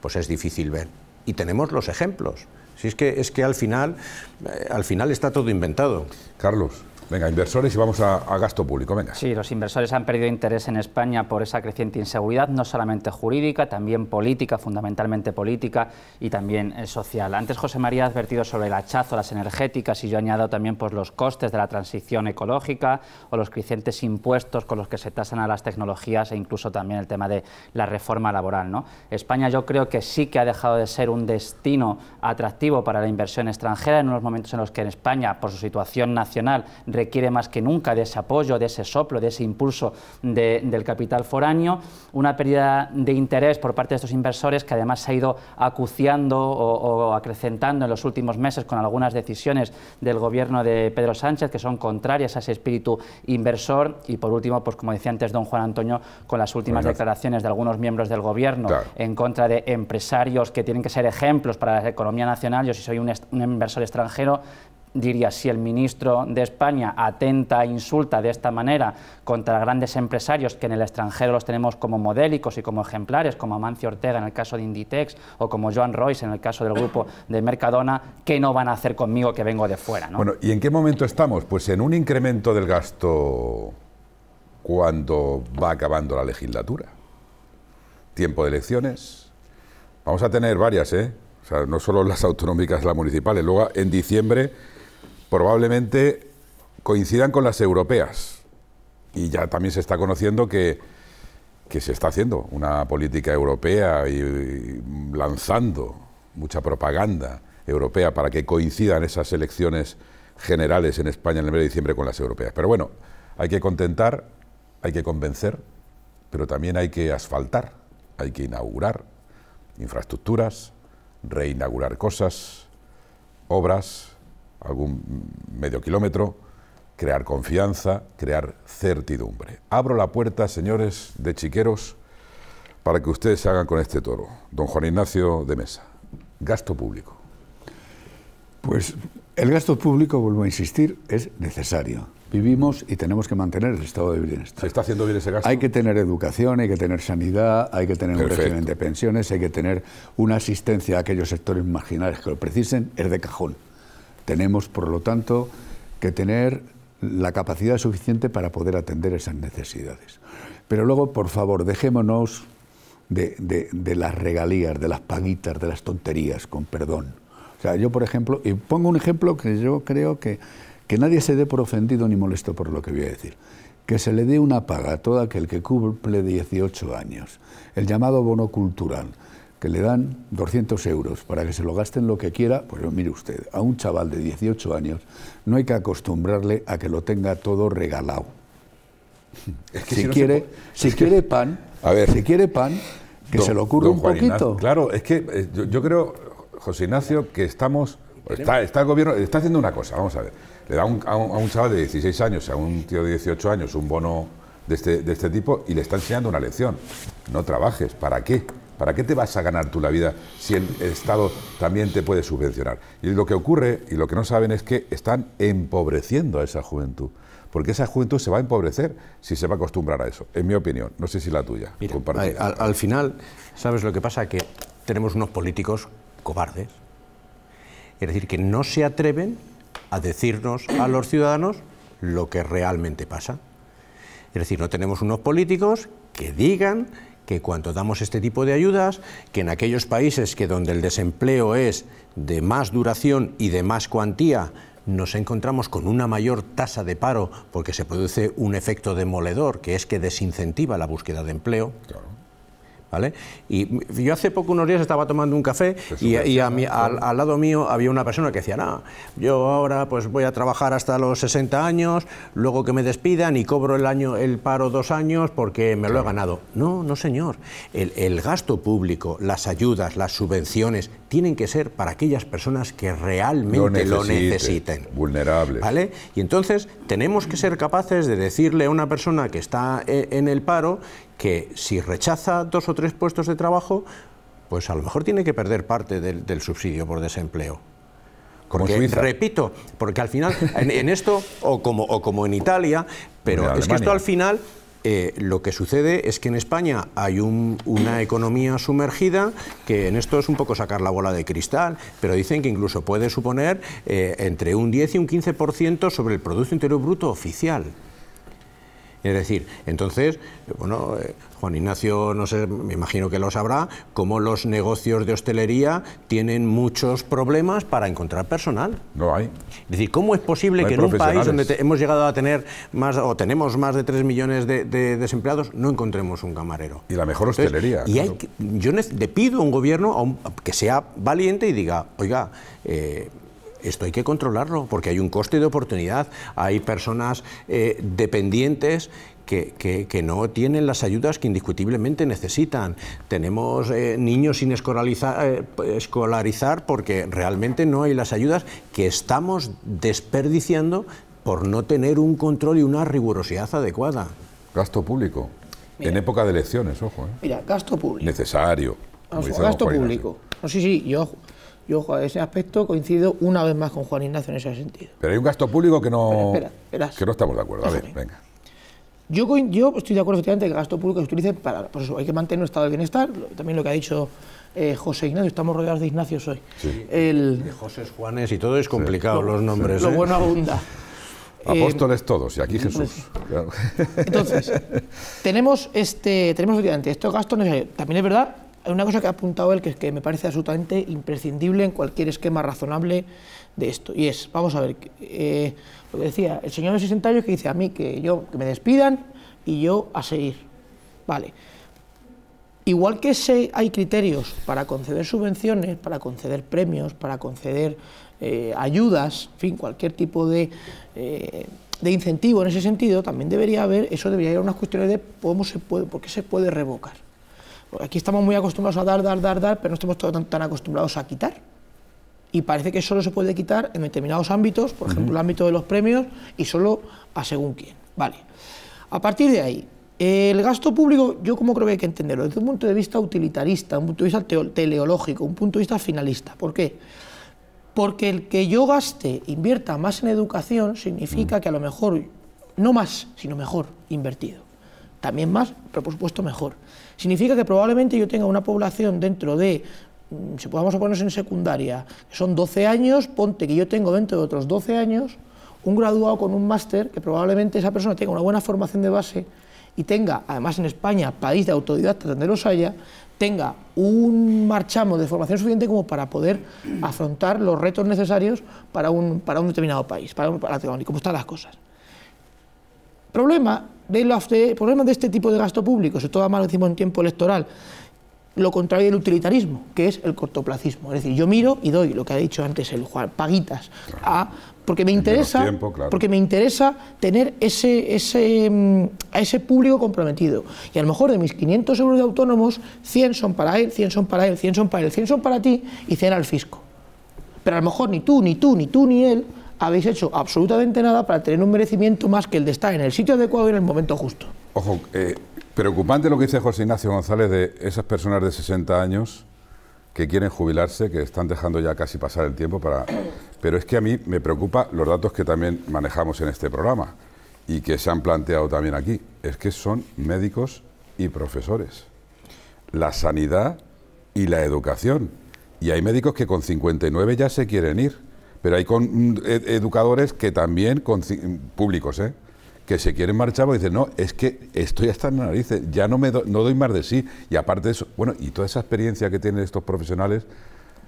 pues es difícil ver. Y tenemos los ejemplos. Si es que, es que al, final, eh, al final está todo inventado. Carlos, Venga, inversores y vamos a, gasto público, venga. Sí, los inversores han perdido interés en España por esa creciente inseguridad, no solamente jurídica, también política, fundamentalmente política y también eh, social. Antes José María ha advertido sobre el hachazo a las energéticas y yo añado también pues, los costes de la transición ecológica o los crecientes impuestos con los que se tasan a las tecnologías e incluso también el tema de la reforma laboral. ¿no? España yo creo que sí que ha dejado de ser un destino atractivo para la inversión extranjera en unos momentos en los que en España, por su situación nacional, requiere más que nunca de ese apoyo, de ese soplo, de ese impulso del capital foráneo, una pérdida de interés por parte de estos inversores que además se ha ido acuciando o, acrecentando en los últimos meses con algunas decisiones del gobierno de Pedro Sánchez que son contrarias a ese espíritu inversor y por último, pues como decía antes don Juan Antonio, con las últimas declaraciones de algunos miembros del gobierno en contra de empresarios que tienen que ser ejemplos para la economía nacional, yo si soy un inversor extranjero diría, si el ministro de España atenta e insulta de esta manera contra grandes empresarios que en el extranjero los tenemos como modélicos y como ejemplares, como Amancio Ortega en el caso de Inditex o como Joan Royce en el caso del grupo de Mercadona, ¿qué no van a hacer conmigo que vengo de fuera? Bueno, ¿y en qué momento estamos? Pues en un incremento del gasto cuando va acabando la legislatura. Tiempo de elecciones. Vamos a tener varias, ¿eh? O sea, no solo las autonómicas, las municipales. Luego, en diciembre probablemente coincidan con las europeas. Y ya también se está conociendo que, se está haciendo una política europea y, lanzando mucha propaganda europea para que coincidan esas elecciones generales en España en el mes de diciembre con las europeas. Pero bueno, hay que contentar, hay que convencer, pero también hay que asfaltar, hay que inaugurar infraestructuras, reinaugurar cosas, obras, algún medio kilómetro, crear confianza, crear certidumbre. Abro la puerta, señores de Chiqueros, para que ustedes se hagan con este toro. Don Juan Ignacio de Mesa, gasto público. Pues el gasto público, vuelvo a insistir, es necesario. Vivimos y tenemos que mantener el estado de bienestar. ¿Se está haciendo bien ese gasto? Hay que tener educación, hay que tener sanidad, hay que tener un régimen de pensiones, hay que tener una asistencia a aquellos sectores marginales que lo precisen, es de cajón. Tenemos, por lo tanto, que tener la capacidad suficiente para poder atender esas necesidades. Pero luego, por favor, dejémonos de, las regalías, de las paguitas, de las tonterías, con perdón. O sea, yo, por ejemplo, y pongo un ejemplo que yo creo que, que nadie se dé por ofendido ni molesto por lo que voy a decir. Que se le dé una paga a todo aquel que cumple 18 años, el llamado bono cultural, que le dan 200 euros para que se lo gasten lo que quiera, pues mire usted, a un chaval de 18 años no hay que acostumbrarle a que lo tenga todo regalado. si, quiere, (laughs) si quiere pan, a ver, si quiere pan, que se le ocurra un poquito. claro, es que eh, yo, creo, José Ignacio, que estamos, está, el gobierno, está haciendo una cosa, vamos a ver, le da a, un, a, un, chaval de 16 años, a un tío de 18 años, un bono de este, de este tipo y le está enseñando una lección. No trabajes, ¿para qué? ¿Para qué te vas a ganar tú la vida si el Estado también te puede subvencionar? Y lo que ocurre, y lo que no saben, es que están empobreciendo a esa juventud. Porque esa juventud se va a empobrecer si se va a acostumbrar a eso, en mi opinión. No sé si la tuya. al final, ¿sabes lo que pasa? Que tenemos unos políticos cobardes. Es decir, que no se atreven a decirnos a los ciudadanos lo que realmente pasa. Es decir, no tenemos unos políticos que digan que cuando damos este tipo de ayudas, que en aquellos países que donde el desempleo es de más duración y de más cuantía, nos encontramos con una mayor tasa de paro porque se produce un efecto demoledor que es que desincentiva la búsqueda de empleo. Y yo hace poco, unos días, estaba tomando un café y, al, lado mío había una persona que decía, nada. yo ahora pues voy a trabajar hasta los 60 años, luego que me despidan y cobro el, año, el paro dos años porque me lo he ganado. No, no señor, el, gasto público, las ayudas, las subvenciones, tienen que ser para aquellas personas que realmente lo necesiten. vulnerables. ¿Vale? Y entonces tenemos que ser capaces de decirle a una persona que está eh, en el paro que si rechaza dos o tres puestos de trabajo, pues a lo mejor tiene que perder parte del, subsidio por desempleo. Repito, porque al final, en, esto, o como, o como en Italia, pero es que esto al final eh, lo que sucede es que en España hay un, una economía sumergida, que en esto es un poco sacar la bola de cristal, pero dicen que incluso puede suponer eh, entre un 10 y un 15% sobre el Producto Interior Bruto oficial. Es decir, entonces, bueno, eh, Juan Ignacio, no sé, me imagino que lo sabrá, cómo los negocios de hostelería tienen muchos problemas para encontrar personal. No hay. Es decir, ¿cómo es posible que en un país donde hemos llegado a tener más o tenemos más de 3 millones de, desempleados no encontremos un camarero? Y la mejor hostelería. y hay, yo le pido a un gobierno que sea valiente y diga, oiga, eh, esto hay que controlarlo porque hay un coste de oportunidad, hay personas eh, dependientes que, no tienen las ayudas que indiscutiblemente necesitan. Tenemos eh, niños sin eh, escolarizar porque realmente no hay las ayudas que estamos desperdiciando por no tener un control y una rigurosidad adecuada. Gasto público. en época de elecciones, ojo. Mira, gasto público. Necesario. gasto público. No, sí, sí, yo yo en ese aspecto coincido una vez más con Juan Ignacio en ese sentido. Pero hay un gasto público que no, no estamos de acuerdo. A ver, venga. Yo, yo estoy de acuerdo efectivamente que el gasto público se utilice para... Por eso hay que mantener un estado de bienestar, también lo que ha dicho eh, José Ignacio, estamos rodeados de ignacio hoy. El, de José Juanes y todo es complicado, los nombres. Lo ¿eh? bueno abunda. (laughs) Apóstoles todos, y aquí Jesús. Entonces, (laughs) tenemos, este, tenemos efectivamente estos gastos También es verdad hay una cosa que ha apuntado él que, que me parece absolutamente imprescindible en cualquier esquema razonable de esto, y es, vamos a ver, eh, lo que decía el señor de 60 años que dice a mí que, yo, que me despidan y yo a seguir. Vale. Igual que hay criterios para conceder subvenciones, para conceder premios, para conceder eh, ayudas, en fin, cualquier tipo de, eh, de, incentivo en ese sentido, también debería haber, eso debería haber unas cuestiones de cómo se puede, por qué se puede revocar. Aquí estamos muy acostumbrados a dar, dar, dar, dar, pero no estamos tan, acostumbrados a quitar. Y parece que solo se puede quitar en determinados ámbitos, por ejemplo, el ámbito de los premios, y solo a según quién. Vale. A partir de ahí, el gasto público, yo como creo que hay que entenderlo, desde un punto de vista utilitarista, un punto de vista teleológico, un punto de vista finalista. ¿Por qué? Porque el que yo gaste, invierta más en educación, significa mm. que a lo mejor, no más, sino mejor invertido. También más, pero por supuesto mejor. Significa que probablemente yo tenga una población dentro de mm, si podamos ponernos en secundaria, que son 12 años, ponte que yo tengo dentro de otros 12 años un graduado con un máster, que probablemente esa persona tenga una buena formación de base y tenga, además en España, país de autodidacta donde los haya, tenga un marchamo de formación suficiente como para poder afrontar los retos necesarios para un, para un determinado país, para un, para, como están las cosas. Problema de los problemas de este tipo de gasto público, sobre todo mal lo decimos en tiempo electoral, lo contrario del utilitarismo, que es el cortoplacismo. Es decir, yo miro y doy lo que ha dicho antes el Juan, paguitas, a, porque me interesa, porque me interesa tener ese, ese, mm, a ese público comprometido. Y a lo mejor de mis 500 euros de autónomos, 100 son para él, 100 son para él, 100 son para él, 100 son para ti y 100 al fisco. Pero a lo mejor ni tú, ni tú, ni tú, ni él habéis hecho absolutamente nada para tener un merecimiento más que el de estar en el sitio adecuado y en el momento justo. Ojo, eh, preocupante lo que dice José Ignacio González de esas personas de 60 años que quieren jubilarse, que están dejando ya casi pasar el tiempo para... Pero es que a mí me preocupa los datos que también manejamos en este programa y que se han planteado también aquí. Es que son médicos y profesores. La sanidad y la educación. Y hay médicos que con 59 ya se quieren ir. Pero hay con, mm, educadores que también, con, mm, públicos, ¿eh? que se quieren marchar porque dicen, no, es que estoy hasta la narices, ya no, me no doy más de sí. Y aparte de eso, bueno, y toda esa experiencia que tienen estos profesionales,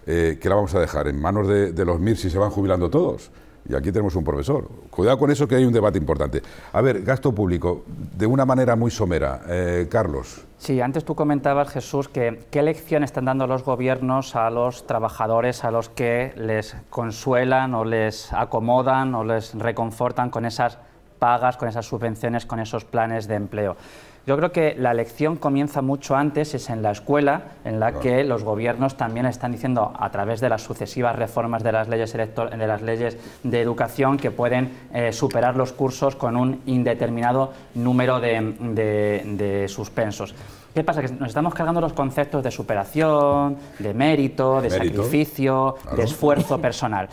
eh, que la vamos a dejar? En manos de, los MIR si se van jubilando todos. Y aquí tenemos un profesor. Cuidado con eso que hay un debate importante. A ver, gasto público, de una manera muy somera, eh, Carlos. Sí, antes tú comentabas, Jesús, que qué lección están dando los gobiernos a los trabajadores, a los que les consuelan o les acomodan o les reconfortan con esas pagas, con esas subvenciones, con esos planes de empleo. Yo creo que la lección comienza mucho antes, es en la escuela, en la que los gobiernos también están diciendo a través de las sucesivas reformas de las leyes, de, las leyes de educación que pueden eh, superar los cursos con un indeterminado número de, de, suspensos. ¿Qué pasa? Que nos estamos cargando los conceptos de superación, de mérito, de, sacrificio, de esfuerzo personal.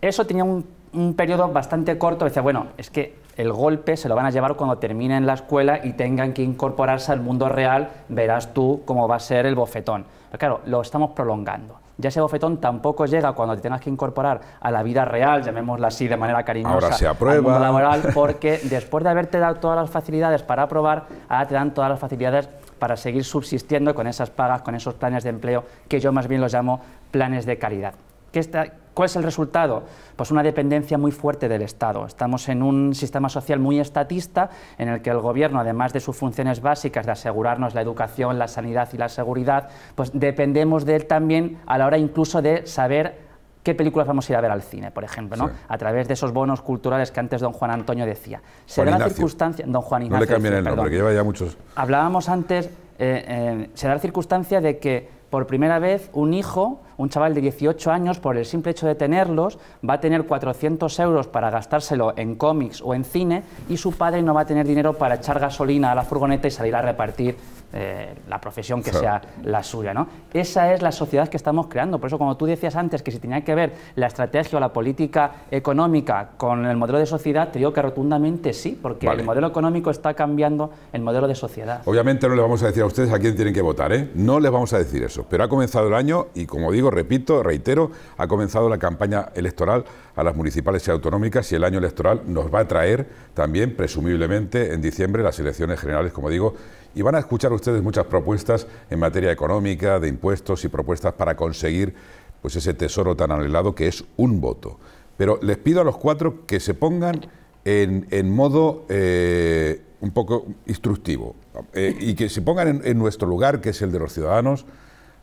Eso tenía un, un periodo bastante corto. Decía, bueno, es que el golpe se lo van a llevar cuando terminen la escuela y tengan que incorporarse al mundo real, verás tú cómo va a ser el bofetón. Pero claro, lo estamos prolongando. Ya ese bofetón tampoco llega cuando te tengas que incorporar a la vida real, llamémosla así de manera cariñosa, Ahora se aprueba. laboral, (laughs) porque después de haberte dado todas las facilidades para aprobar, ahora te dan todas las facilidades para seguir subsistiendo con esas pagas, con esos planes de empleo, que yo más bien los llamo planes de caridad. ¿Qué, está, ¿Cuál es el resultado? Pues una dependencia muy fuerte del Estado. Estamos en un sistema social muy estatista en el que el gobierno, además de sus funciones básicas de asegurarnos la educación, la sanidad y la seguridad, pues dependemos de él también a la hora incluso de saber qué películas vamos a ir a ver al cine, por ejemplo, A través de esos bonos culturales que antes don Juan Antonio decía. ¿Será la circunstancia... Don Juan Ignacio. No le cambien el nombre, que lleva ya muchos... Hablábamos antes, eh, eh se da la circunstancia de que por primera vez un hijo, un chaval de 18 años, por el simple hecho de tenerlos, va a tener 400 euros para gastárselo en cómics o en cine y su padre no va a tener dinero para echar gasolina a la furgoneta y salir a repartir eh, la profesión que sea la suya. ¿no? Esa es la sociedad que estamos creando. Por eso, como tú decías antes que si tenía que ver la estrategia o la política económica con el modelo de sociedad, te digo que rotundamente sí, porque el modelo económico está cambiando el modelo de sociedad. Obviamente no le vamos a decir a ustedes a quién tienen que votar, ¿eh? no les vamos a decir eso. Pero ha comenzado el año y, como digo, repito, reitero, ha comenzado la campaña electoral a las municipales y autonómicas y el año electoral nos va a traer también, presumiblemente, en diciembre las elecciones generales, como digo, y van a escuchar ustedes muchas propuestas en materia económica, de impuestos y propuestas para conseguir pues ese tesoro tan anhelado que es un voto. Pero les pido a los cuatro que se pongan en, modo eh, un poco instructivo eh, y que se pongan en, nuestro lugar, que es el de los ciudadanos,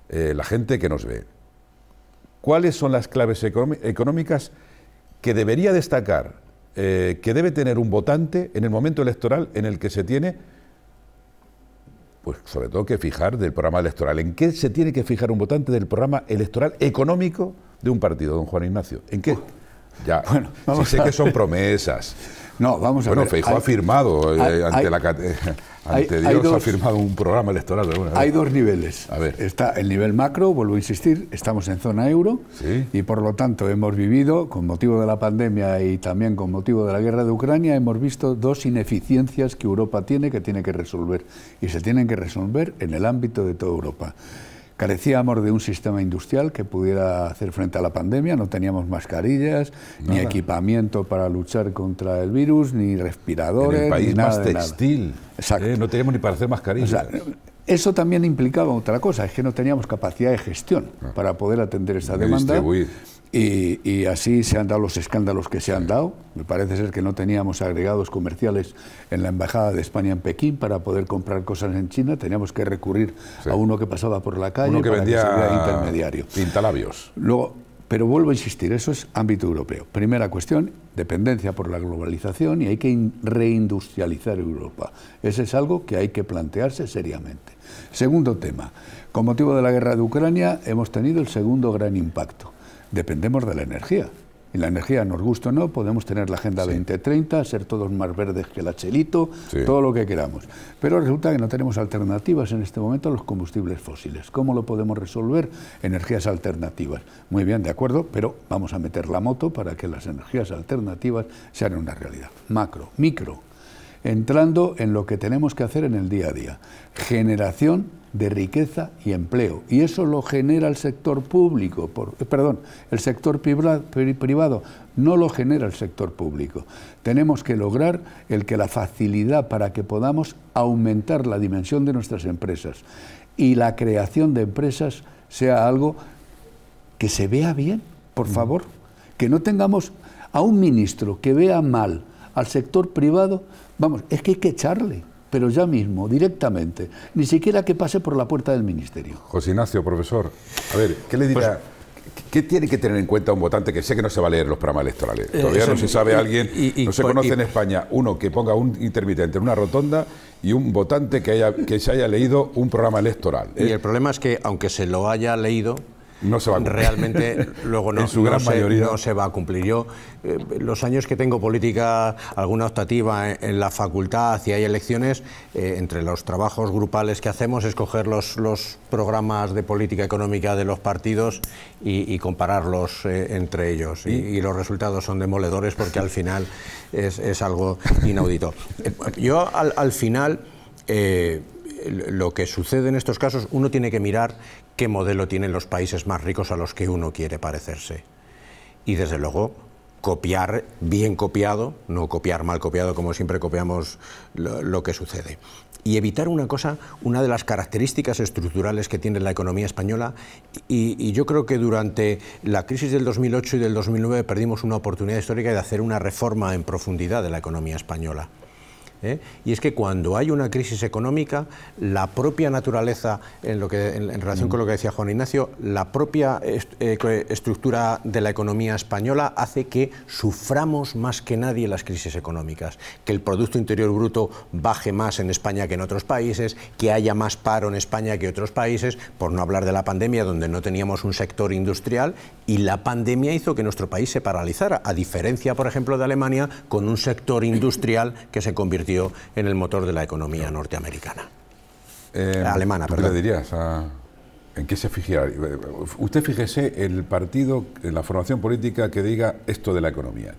eh, la gente que nos ve. ¿Cuáles son las claves económicas que debería destacar, que debe tener un votante en el momento electoral en el que se tiene pues sobre todo que fijar del programa electoral. ¿En qué se tiene que fijar un votante del programa electoral económico de un partido, don Juan Ignacio? ¿En qué? Ya, (laughs) bueno, vamos sé que son promesas. No, vamos a bueno, ver. ha firmado eh, ante la... (laughs) hay, Dios ha firmado un programa electoral. Hay dos niveles. A ver. Está el nivel macro, vuelvo a insistir, estamos en zona euro y por lo tanto hemos vivido, con motivo de la pandemia y también con motivo de la guerra de Ucrania, hemos visto dos ineficiencias que Europa tiene que tiene que resolver y se tienen que resolver en el ámbito de toda Europa. Carecíamos de un sistema industrial que pudiera hacer frente a la pandemia, no teníamos mascarillas, ni equipamiento para luchar contra el virus, ni respiradores, en el país más textil. Eh, no teníamos ni para hacer mascarillas. eso también implicaba otra cosa, es que no teníamos capacidad de gestión ah. para poder atender esa demanda. Distribuir y, así se han dado los escándalos que se han dado. Me parece ser que no teníamos agregados comerciales en la Embajada de España en Pekín para poder comprar cosas en China. Teníamos que recurrir a uno que pasaba por la calle uno que vendía que intermediario. Pintalabios. Luego, pero vuelvo a insistir, eso es ámbito europeo. Primera cuestión, dependencia por la globalización y hay que reindustrializar Europa. Ese es algo que hay que plantearse seriamente. Segundo tema, con motivo de la guerra de Ucrania hemos tenido el segundo gran impacto dependemos de la energía. Y la energía, nos gusta o no, podemos tener la Agenda 2030, ser todos más verdes que el achelito, todo lo que queramos. Pero resulta que no tenemos alternativas en este momento a los combustibles fósiles. ¿Cómo lo podemos resolver? Energías alternativas. Muy bien, de acuerdo, pero vamos a meter la moto para que las energías alternativas sean una realidad. Macro, micro. Entrando en lo que tenemos que hacer en el día a día. Generación de riqueza y empleo. Y eso lo genera el sector público, por, eh, perdón, el sector privado, no lo genera el sector público. Tenemos que lograr el que la facilidad para que podamos aumentar la dimensión de nuestras empresas y la creación de empresas sea algo que se vea bien, por mm. favor, que no tengamos a un ministro que vea mal al sector privado, vamos, es que hay que echarle pero ya mismo, directamente, ni siquiera que pase por la puerta del ministerio. José Ignacio, profesor, a ver, ¿qué le dirá? Pues- ¿Qué tiene que tener en cuenta un votante que sé que no se va a leer los programas electorales? Eh, Todavía no se sabe alguien, no se conoce en España uno que ponga un intermitente en una rotonda y un votante que, haya, que se haya leído un programa electoral. Y el problema es que, aunque se lo haya leído, no se va a cumplir. realmente (laughs) luego no, en su gran mayoría. Se, no se va a cumplir. Yo, eh, los años que tengo política, alguna optativa en, la facultad y hay elecciones, eh, entre los trabajos grupales que hacemos escoger los, programas de política económica de los partidos y, compararlos eh, entre ellos. ¿Y? los resultados son demoledores porque al final es, es algo inaudito. Yo al, al final lo que sucede en estos casos, uno tiene que mirar qué modelo tienen los países más ricos a los que uno quiere parecerse. Y desde luego, copiar bien copiado, no copiar mal copiado, como siempre copiamos lo, que sucede. Y evitar una cosa, una de las características estructurales que tiene la economía española, y, y, yo creo que durante la crisis del 2008 y del 2009 perdimos una oportunidad histórica de hacer una reforma en profundidad de la economía española. ¿eh? y es que cuando hay una crisis económica, la propia naturaleza, en, lo en, relación con lo que decía Juan Ignacio, la propia eh, estructura de la economía española hace que suframos más que nadie las crisis económicas, que el Producto Interior Bruto baje más en España que en otros países, que haya más paro en España que en otros países, por no hablar de la pandemia, donde no teníamos un sector industrial y la pandemia hizo que nuestro país se paralizara, a diferencia, por ejemplo, de Alemania, con un sector industrial que se convirtió en el motor de la economía norteamericana. Eh, Alemana, ¿tú ¿Qué le dirías ¿En qué se fijaría? Usted fíjese el partido, la formación política que diga esto de la economía.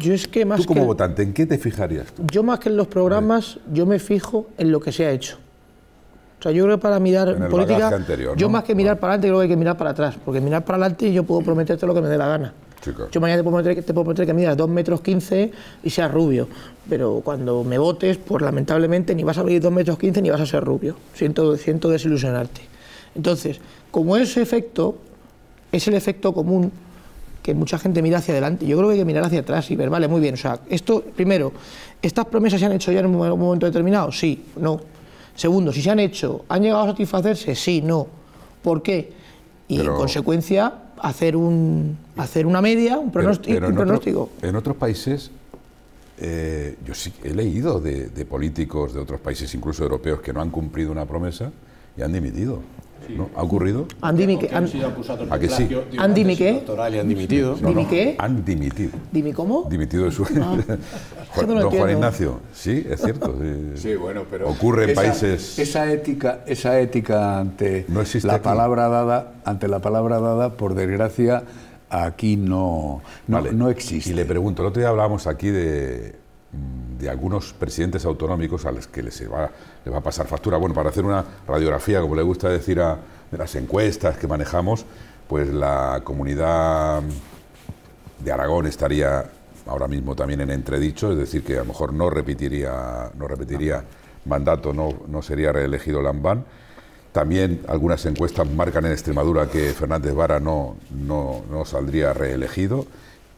Yo es que más tú como votante, ¿en qué te fijarías? Yo más que en los programas, yo me fijo en lo que se ha hecho sea, yo creo que para mirar política, yo más que mirar ah. para adelante, creo que hay que mirar para atrás, porque mirar para adelante yo puedo prometerte lo que me dé la gana. Yo mañana te puedo, meter, te puedo que miras 2 metros 15 y seas rubio, pero cuando me votes, pues lamentablemente ni vas a medir dos metros 15 ni vas a ser rubio. Siento, siento desilusionarte. Entonces, como ese efecto es el efecto común que mucha gente mira hacia adelante, yo creo que hay que mirar hacia atrás y ver, vale, muy bien, o sea, esto, primero, ¿estas promesas se han hecho ya en un momento determinado? Sí, no, Segundo, si se han hecho, ¿han llegado a satisfacerse? Sí, no. ¿Por qué? Y en consecuencia, hacer, un, hacer una media, un, pronóstico. en, pronóstico. en otros países, eh, yo sí he leído de, de políticos de otros países, incluso europeos, que no han cumplido una promesa y han dimitido. ¿Ha ocurrido? Han sido ¿A que sí? han dimitido. han dimitido. han dimitido. ¿Dimi cómo? Dimitido de su... don ah. (laughs) Juan Ignacio, sí, es cierto. Sí, bueno, pero... Ocurre en países... Esa ética, esa ética ante la palabra dada, ante la palabra dada, por desgracia, aquí no, vale. no existe. Y le pregunto, el otro día hablábamos aquí de Mm, de algunos presidentes autonómicos a los que les va, a pasar factura. Bueno, para hacer una radiografía, como le gusta decir a de las encuestas que manejamos, pues la comunidad de Aragón estaría ahora mismo también en entredicho, es decir, que a lo mejor no repetiría, no repetiría mandato, no, no sería reelegido Lambán. También algunas encuestas marcan en Extremadura que Fernández Vara no, no, no saldría reelegido.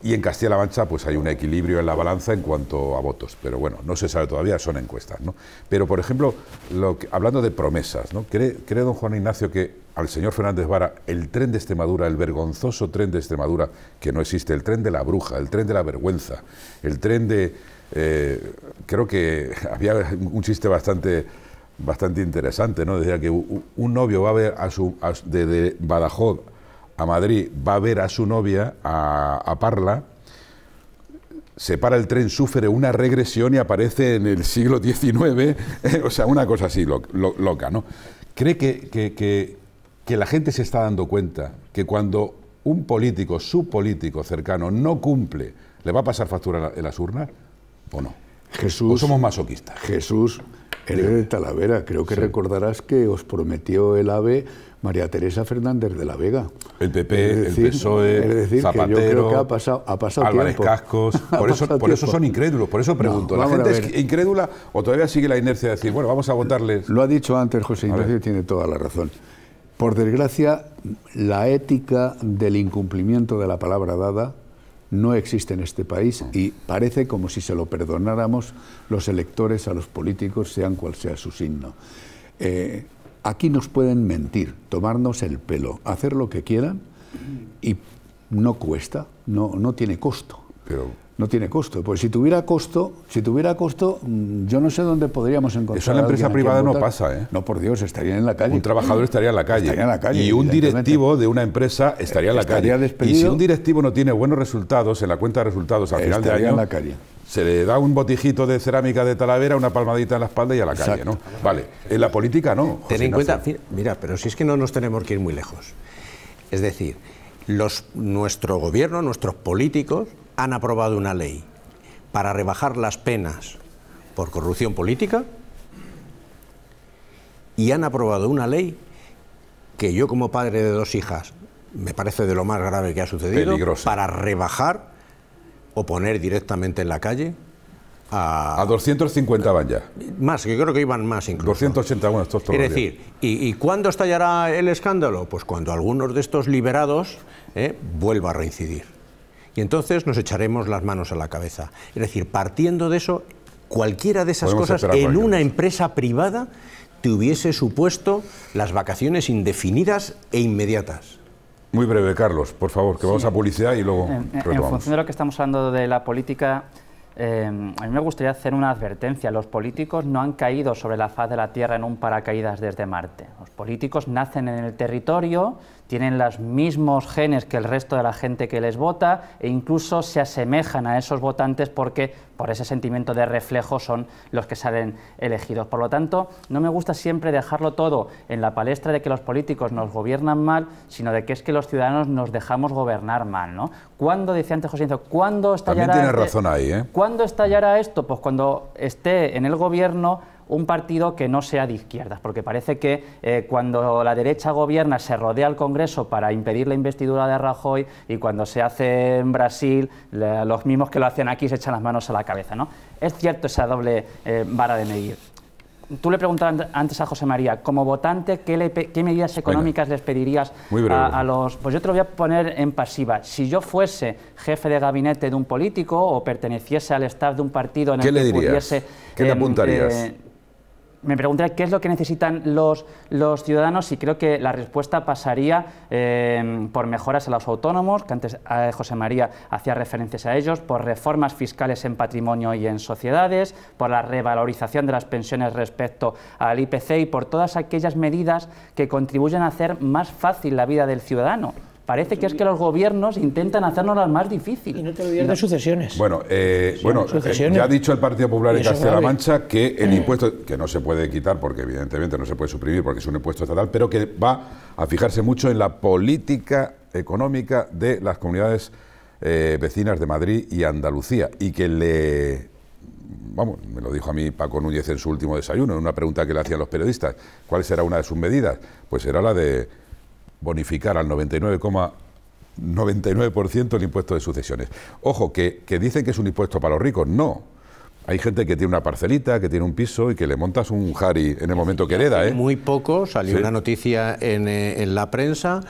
Y en Castilla-La Mancha pues hay un equilibrio en la balanza en cuanto a votos, pero bueno, no se sabe todavía, son encuestas. ¿no? Pero, por ejemplo, lo hablando de promesas, ¿no? ¿Cree, don Juan Ignacio que al señor Fernández Vara el tren de Extremadura, el vergonzoso tren de Extremadura, que no existe, el tren de la bruja, el tren de la vergüenza, el tren de... Eh, creo que (laughs) había un chiste bastante bastante interesante, ¿no? Decía que un novio va a ver a su, de Badajoz a Madrid, va a ver a su novia, a, Parla, se para el tren, sufre una regresión y aparece en el siglo XIX, (laughs) o sea, una cosa así loca, ¿no? ¿Cree que, la gente se está dando cuenta que cuando un político, su político cercano, no cumple, ¿le va a pasar factura en las urnas o no? Jesús, somos masoquistas? Jesús, El de Talavera, creo que recordarás que os prometió el AVE María Teresa Fernández de la Vega. El PP, el PSOE, Zapatero, yo creo que ha pasado, ha pasado (laughs) Por, eso, son incrédulos, por eso pregunto. ¿La gente es incrédula o todavía sigue la inercia de decir, bueno, vamos a votarles? Lo ha dicho antes José Ignacio y tiene toda la razón. Por desgracia, la ética del incumplimiento de la palabra dada no existe en este país y parece como si se lo perdonáramos los electores a los políticos, sean cual sea su signo. Eh, Aquí nos pueden mentir, tomarnos el pelo, hacer lo que quieran y no cuesta, no, no tiene costo. Pero no tiene costo. Pues si tuviera costo, si tuviera costo, mm, yo no sé dónde podríamos encontrar. Eso en la empresa privada no pasa, ¿eh? No, por Dios, estaría en la calle. Un trabajador estaría en la calle. Estaría en la calle. Y un directivo de una empresa estaría en la calle. Y si un directivo no tiene buenos resultados en la cuenta de resultados al final de año. Estaría en la calle se le da un botijito de cerámica de Talavera, una palmadita en la espalda y a la calle, ¿no? Vale, en la política no. Ten en cuenta, mira, pero si es que no nos tenemos que ir muy lejos. Es decir, nuestro gobierno, nuestros políticos han aprobado una ley para rebajar las penas por corrupción política y han aprobado una ley que yo como padre de dos hijas me parece de lo más grave que ha sucedido para rebajar o poner directamente en la calle a... A 250 van ya. Más, que creo que iban más incluso. 280, bueno, estos Es decir, ¿y, cuándo estallará el escándalo? Pues cuando algunos de estos liberados vuelvan eh, vuelva a reincidir. Y entonces nos echaremos las manos a la cabeza. Es decir, partiendo de eso, cualquiera de esas cosas en una empresa privada te hubiese supuesto las vacaciones indefinidas e inmediatas. Muy breve, Carlos, por favor, que vamos a publicidad y luego en, En función de lo que estamos hablando de la política, eh, a mí me gustaría hacer una advertencia. Los políticos no han caído sobre la faz de la Tierra en un paracaídas desde Marte. Los políticos nacen en el territorio, tienen los mismos genes que el resto de la gente que les vota e incluso se asemejan a esos votantes porque por ese sentimiento de reflejo son los que salen elegidos. Por lo tanto, no me gusta siempre dejarlo todo en la palestra de que los políticos nos gobiernan mal, sino de que es que los ciudadanos nos dejamos gobernar mal. ¿no? ¿Cuándo, decía antes José cuando cuándo estallará, También tiene este razón ahí, ¿eh? ¿cuándo estallará esto? Pues cuando esté en el gobierno un partido que no sea de izquierdas, porque parece que eh, cuando la derecha gobierna se rodea al Congreso para impedir la investidura de Rajoy y cuando se hace en Brasil, los mismos que lo hacen aquí se echan las manos a la cabeza. ¿no? Es cierto esa doble eh, vara de medir. Tú le preguntabas antes a José María, como votante, ¿qué, medidas económicas les pedirías a, los...? Pues yo te lo voy a poner en pasiva. Si yo fuese jefe de gabinete de un político o perteneciese al staff de un partido en el ¿Qué que le dirías? ¿Qué le em, eh, apuntarías? me pregunté qué es lo que necesitan los, los ciudadanos y creo que la respuesta pasaría em, por mejoras a los autónomos, que antes eh, José María hacía referencias a ellos, por reformas fiscales en patrimonio y en sociedades, por la revalorización de las pensiones respecto al IPC y por todas aquellas medidas que contribuyen a hacer más fácil la vida del ciudadano. Parece que es que los gobiernos intentan hacernos las más difíciles. Y no te olvides de sucesiones. Bueno, eh, bueno eh, ya ha dicho el Partido Popular en Castilla-La Mancha que el eh. impuesto, que no se puede quitar porque evidentemente no se puede suprimir porque es un impuesto estatal, pero que va a fijarse mucho en la política económica de las comunidades eh, vecinas de Madrid y Andalucía y que le vamos, me lo dijo a mí Paco Núñez en su último desayuno, en una pregunta que le hacían los periodistas, ¿cuál será una de sus medidas? Pues será la de bonificar al 99,99% el impuesto de sucesiones. Ojo, que, que dicen que es un impuesto para los ricos. No, hay gente que tiene una parcelita, que tiene un piso y que le montas un jari en el momento que hereda. ¿eh? Muy poco, salió una noticia eh, en, la prensa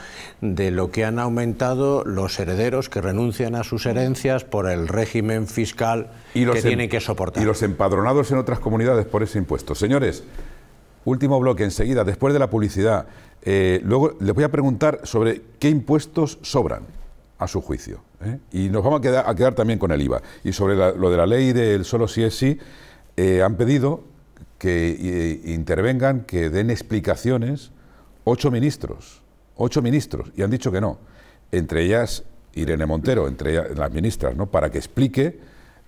de lo que han aumentado los herederos que renuncian a sus herencias por el régimen fiscal que em- tienen que soportar. Y los empadronados en otras comunidades por ese impuesto. Señores, Último bloque, enseguida, después de la publicidad. Eh, luego les voy a preguntar sobre qué impuestos sobran a su juicio. ¿eh? Y nos vamos a quedar, a quedar, también con el IVA. Y sobre lo de la ley del solo si es sí, eh, han pedido que intervengan, que den explicaciones ocho ministros. Ocho ministros. Y han dicho que no. Entre ellas Irene Montero, entre las ministras, ¿no? para que explique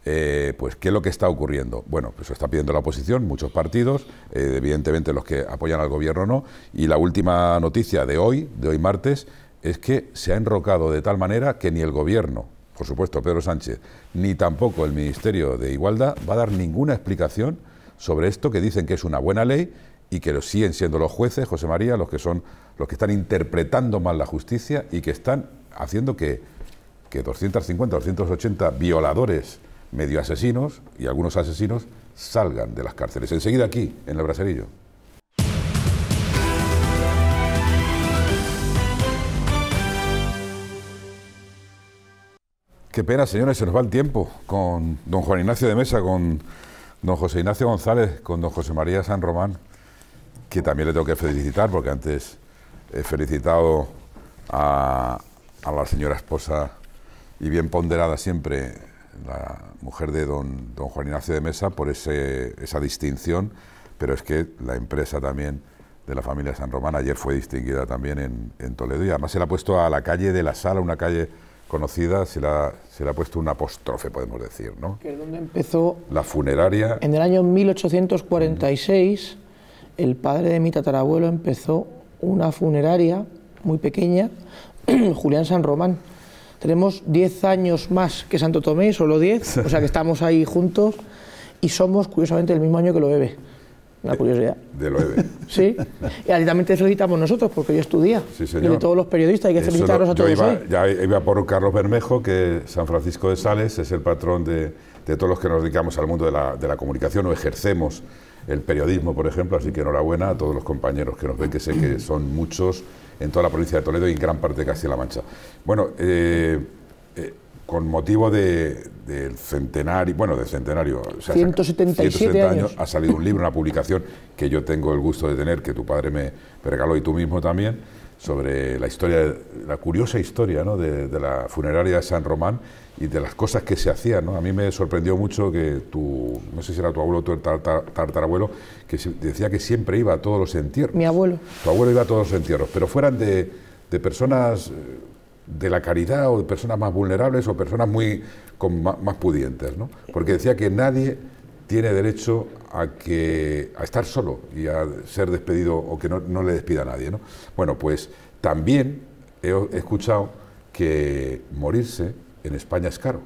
eh, pues, ¿qué es lo que está ocurriendo? Bueno, pues está pidiendo la oposición, muchos partidos, eh, evidentemente los que apoyan al gobierno no, y la última noticia de hoy, de hoy martes, es que se ha enrocado de tal manera que ni el gobierno, por supuesto Pedro Sánchez, ni tampoco el Ministerio de Igualdad va a dar ninguna explicación sobre esto que dicen que es una buena ley y que lo siguen siendo los jueces, José María, los que son los que están interpretando mal la justicia y que están haciendo que, que 250, 280 violadores medio asesinos y algunos asesinos salgan de las cárceles. Enseguida aquí, en el Braserillo. Qué pena, señores, se nos va el tiempo con don Juan Ignacio de Mesa, con don José Ignacio González, con don José María San Román, que también le tengo que felicitar porque antes he felicitado a, la señora esposa y bien ponderada siempre la mujer de don, don Juan Ignacio de Mesa, por ese, esa distinción, pero es que la empresa también de la familia San Román ayer fue distinguida también en, en Toledo y además se la ha puesto a la calle de la Sala, una calle conocida, se le ha, se le ha puesto un apóstrofe, podemos decir, ¿no? Que empezó... La funeraria... En el año 1846, el padre de mi tatarabuelo empezó una funeraria muy pequeña, (clears throat) Julián San Román, tenemos 10 años más que Santo Tomé, solo 10, (laughs) o sea que estamos ahí juntos y somos curiosamente el mismo año que lo bebe. Una eh, curiosidad. De lo (laughs) Sí. Y además también te felicitamos nosotros, porque yo estudia. Y de todos los periodistas hay que felicitarlos a todos. ya iba por Carlos Bermejo, que San Francisco de Sales es el patrón de, de todos los que nos dedicamos al mundo de la, de la comunicación o ejercemos el periodismo, por ejemplo. Así que enhorabuena a todos los compañeros que nos ven, que sé que son muchos en toda la provincia de Toledo y en gran parte de Castilla-La Mancha. Bueno, eh, eh, con motivo del centenario, bueno, del centenario, o sea, 177 años. ha salido un libro, una publicación que yo tengo el gusto de tener, que tu padre me regaló y tú mismo también, sobre la historia, la curiosa historia ¿no? de, de la funeraria de San Román y de las cosas que se hacían. ¿no? A mí me sorprendió mucho que tu, no sé si era tu abuelo o tu tartarabuelo, que decía que siempre iba a todos los entierros. Mi abuelo. Tu abuelo iba a todos los entierros, pero fueran de, personas eh, de la caridad o de personas más vulnerables o personas muy más, pudientes, ¿no? Porque decía que nadie tiene derecho a que a estar solo y a ser despedido o que no, le despida a nadie, ¿no? Bueno, pues también he escuchado que morirse en España es caro.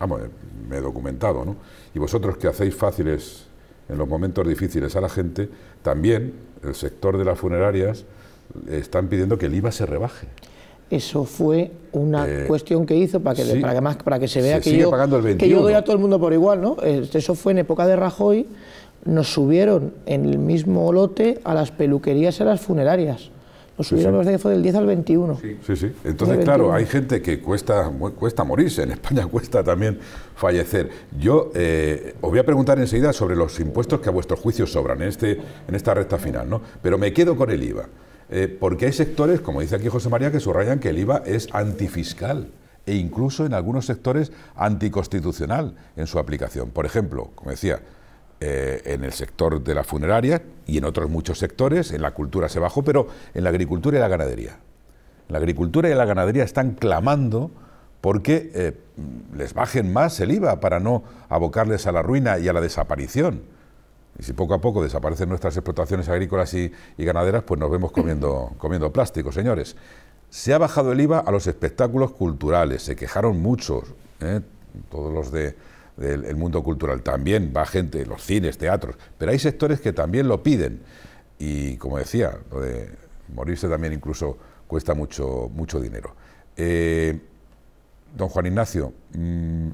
Vamos, eh, me he documentado, ¿no? Y vosotros que hacéis fáciles en los momentos difíciles a la gente, también el sector de las funerarias están pidiendo que el IVA se rebaje. Eso fue una eh, cuestión que hizo para que, para que, más, para que se vea que, yo, que yo doy a todo el mundo por igual, ¿no? Eh, eso fue en época de Rajoy, nos subieron en el mismo lote a las peluquerías y a las funerarias. Nos subieron, de del 10 al 21. Sí, sí. sí. Entonces, claro, hay gente que cuesta, cuesta morirse. En España (laughs) cuesta también fallecer. Yo eh, os voy a preguntar enseguida sobre los impuestos que a vuestro juicio sobran en, este, en esta recta final, ¿no? Pero me quedo con el IVA. Eh, porque hay sectores, como dice aquí José María, que subrayan que el IVA es antifiscal e incluso en algunos sectores anticonstitucional en su aplicación. Por ejemplo, como decía, eh, en el sector de la funeraria y en otros muchos sectores, en la cultura se bajó, pero en la agricultura y la ganadería. La agricultura y la ganadería están clamando porque eh, les bajen más el IVA para no abocarles a la ruina y a la desaparición. Y si poco a poco desaparecen nuestras explotaciones agrícolas y, ganaderas, pues nos vemos comiendo, (laughs) comiendo plástico, señores. Se ha bajado el IVA a los espectáculos culturales, se quejaron muchos, ¿eh? todos los de del el mundo cultural. También va gente, los cines, teatros, pero hay sectores que también lo piden. Y como decía, lo de morirse también incluso cuesta mucho, mucho dinero. Eh, don Juan Ignacio, mm,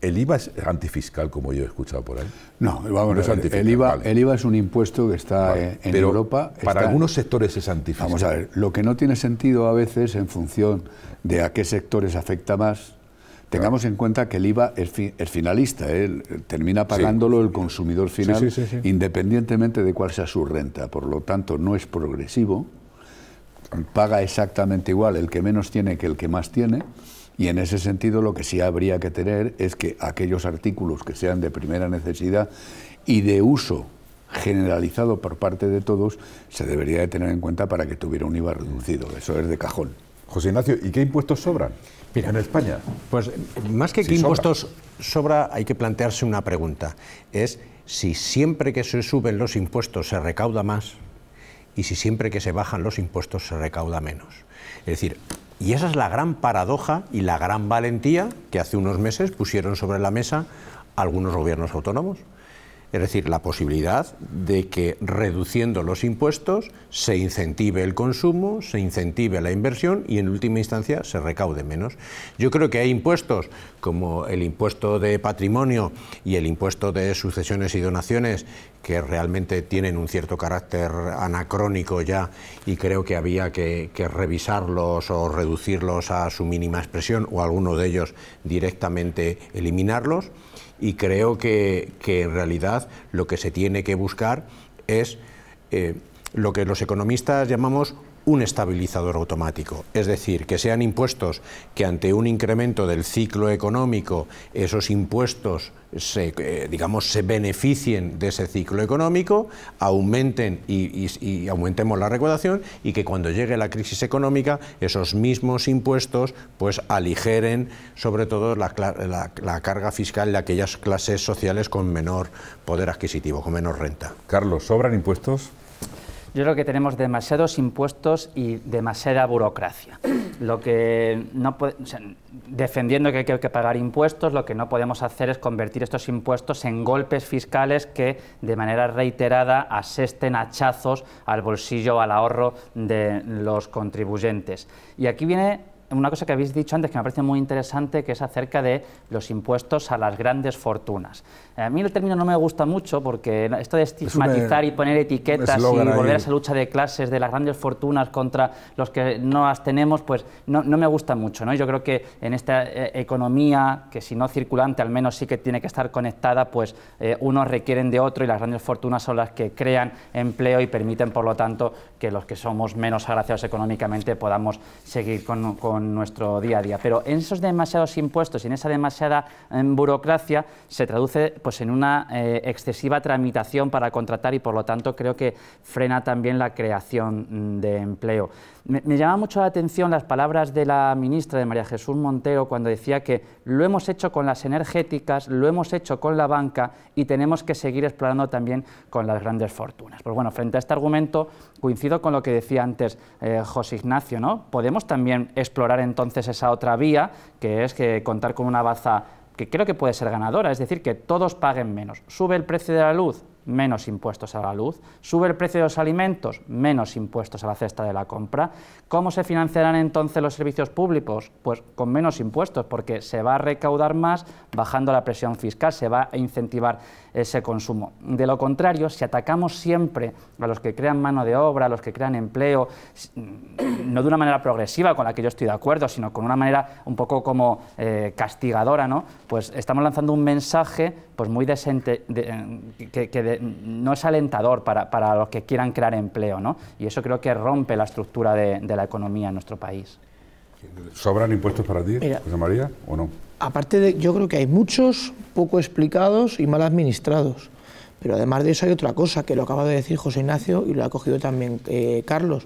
¿El IVA es antifiscal, como yo he escuchado por ahí? No, vamos no es el, IVA, es un impuesto que está en, Europa. Para algunos sectores es antifiscal. Vamos a ver, lo que no tiene sentido a veces en función de a qué sectores afecta más, Tengamos en cuenta que el IVA es, finalista, él ¿eh? termina pagándolo el consumidor final, independientemente de cuál sea su renta. Por lo tanto, no es progresivo, paga exactamente igual el que menos tiene que el que más tiene. Y en ese sentido lo que sí habría que tener es que aquellos artículos que sean de primera necesidad y de uso generalizado por parte de todos se debería de tener en cuenta para que tuviera un IVA reducido. Eso es de cajón. José Ignacio, ¿y qué impuestos sobran? Mira, en España. Pues más que impuestos sobra, hay que plantearse una pregunta. Es si siempre que se suben los impuestos se recauda más y si siempre que se bajan los impuestos se recauda menos. Es decir, y esa es la gran paradoja y la gran valentía que hace unos meses pusieron sobre la mesa algunos gobiernos autónomos. Es decir, la posibilidad de que reduciendo los impuestos se incentive el consumo, se incentive la inversión y en última instancia se recaude menos. Yo creo que hay impuestos como el impuesto de patrimonio y el impuesto de sucesiones y donaciones que realmente tienen un cierto carácter anacrónico ya y creo que había que, revisarlos o reducirlos a su mínima expresión o alguno de ellos directamente eliminarlos y creo que, en realidad lo que se tiene que buscar es eh, lo que los economistas llamamos un estabilizador automático, es decir, que sean impuestos que ante un incremento del ciclo económico, esos impuestos se, eh, digamos, se beneficien de ese ciclo económico, aumenten y, aumentemos la recaudación y que cuando llegue la crisis económica esos mismos impuestos pues aligeren sobre todo la, la, la carga fiscal de aquellas clases sociales con menor poder adquisitivo, con menos renta. Carlos, ¿sobran impuestos? Yo creo que tenemos demasiados impuestos y demasiada burocracia. Lo que no defendiendo que hay que pagar impuestos, lo que no podemos hacer es convertir estos impuestos en golpes fiscales que de manera reiterada asesten hachazos al bolsillo, al ahorro de los contribuyentes. Y aquí viene una cosa que habéis dicho antes que me parece muy interesante, que es acerca de los impuestos a las grandes fortunas. Eh, a mí el término no me gusta mucho porque esto de estigmatizar y poner etiquetas y volver a esa lucha de clases de las grandes fortunas contra los que no las tenemos, pues no, me gusta mucho. Yo creo que en esta eh, economía, que si no circulante al menos sí que tiene que estar conectada, pues eh, unos requieren de otro y las grandes fortunas son las que crean empleo y permiten, por lo tanto, que los que somos menos agraciados económicamente podamos seguir con nuestro día a día. Pero en esos demasiados impuestos y en esa demasiada em, burocracia se traduce pues, en una eh, excesiva tramitación para contratar y por lo tanto creo que frena también la creación mm, de empleo. Me, llama mucho la atención las palabras de la ministra de María Jesús Montero cuando decía que lo hemos hecho con las energéticas, lo hemos hecho con la banca y tenemos que seguir explorando también con las grandes fortunas. Pues bueno, frente a este argumento coincido con lo que decía antes eh, José Ignacio, ¿no? Podemos también explorar entonces esa otra vía, que es que contar con una baza que creo que puede ser ganadora, es decir, que todos paguen menos. Sube el precio de la luz, menos impuestos a la luz, sube el precio de los alimentos, menos impuestos a la cesta de la compra. ¿Cómo se financiarán entonces los servicios públicos? Pues con menos impuestos, porque se va a recaudar más bajando la presión fiscal, se va a incentivar ese consumo. De lo contrario, si atacamos siempre a los que crean mano de obra, a los que crean empleo, no de una manera progresiva con la que yo estoy de acuerdo, sino con una manera un poco como eh, castigadora, ¿no? pues estamos lanzando un mensaje pues muy desente, eh, que, no es alentador para, los que quieran crear empleo. ¿no? Y eso creo que rompe la estructura de, la economía en nuestro país. ¿Sobran impuestos para ti, José María, o no? aparte de, yo creo que hay muchos poco explicados y mal administrados. Pero además de eso hay otra cosa, que lo acaba de decir José Ignacio y lo ha cogido también eh, Carlos.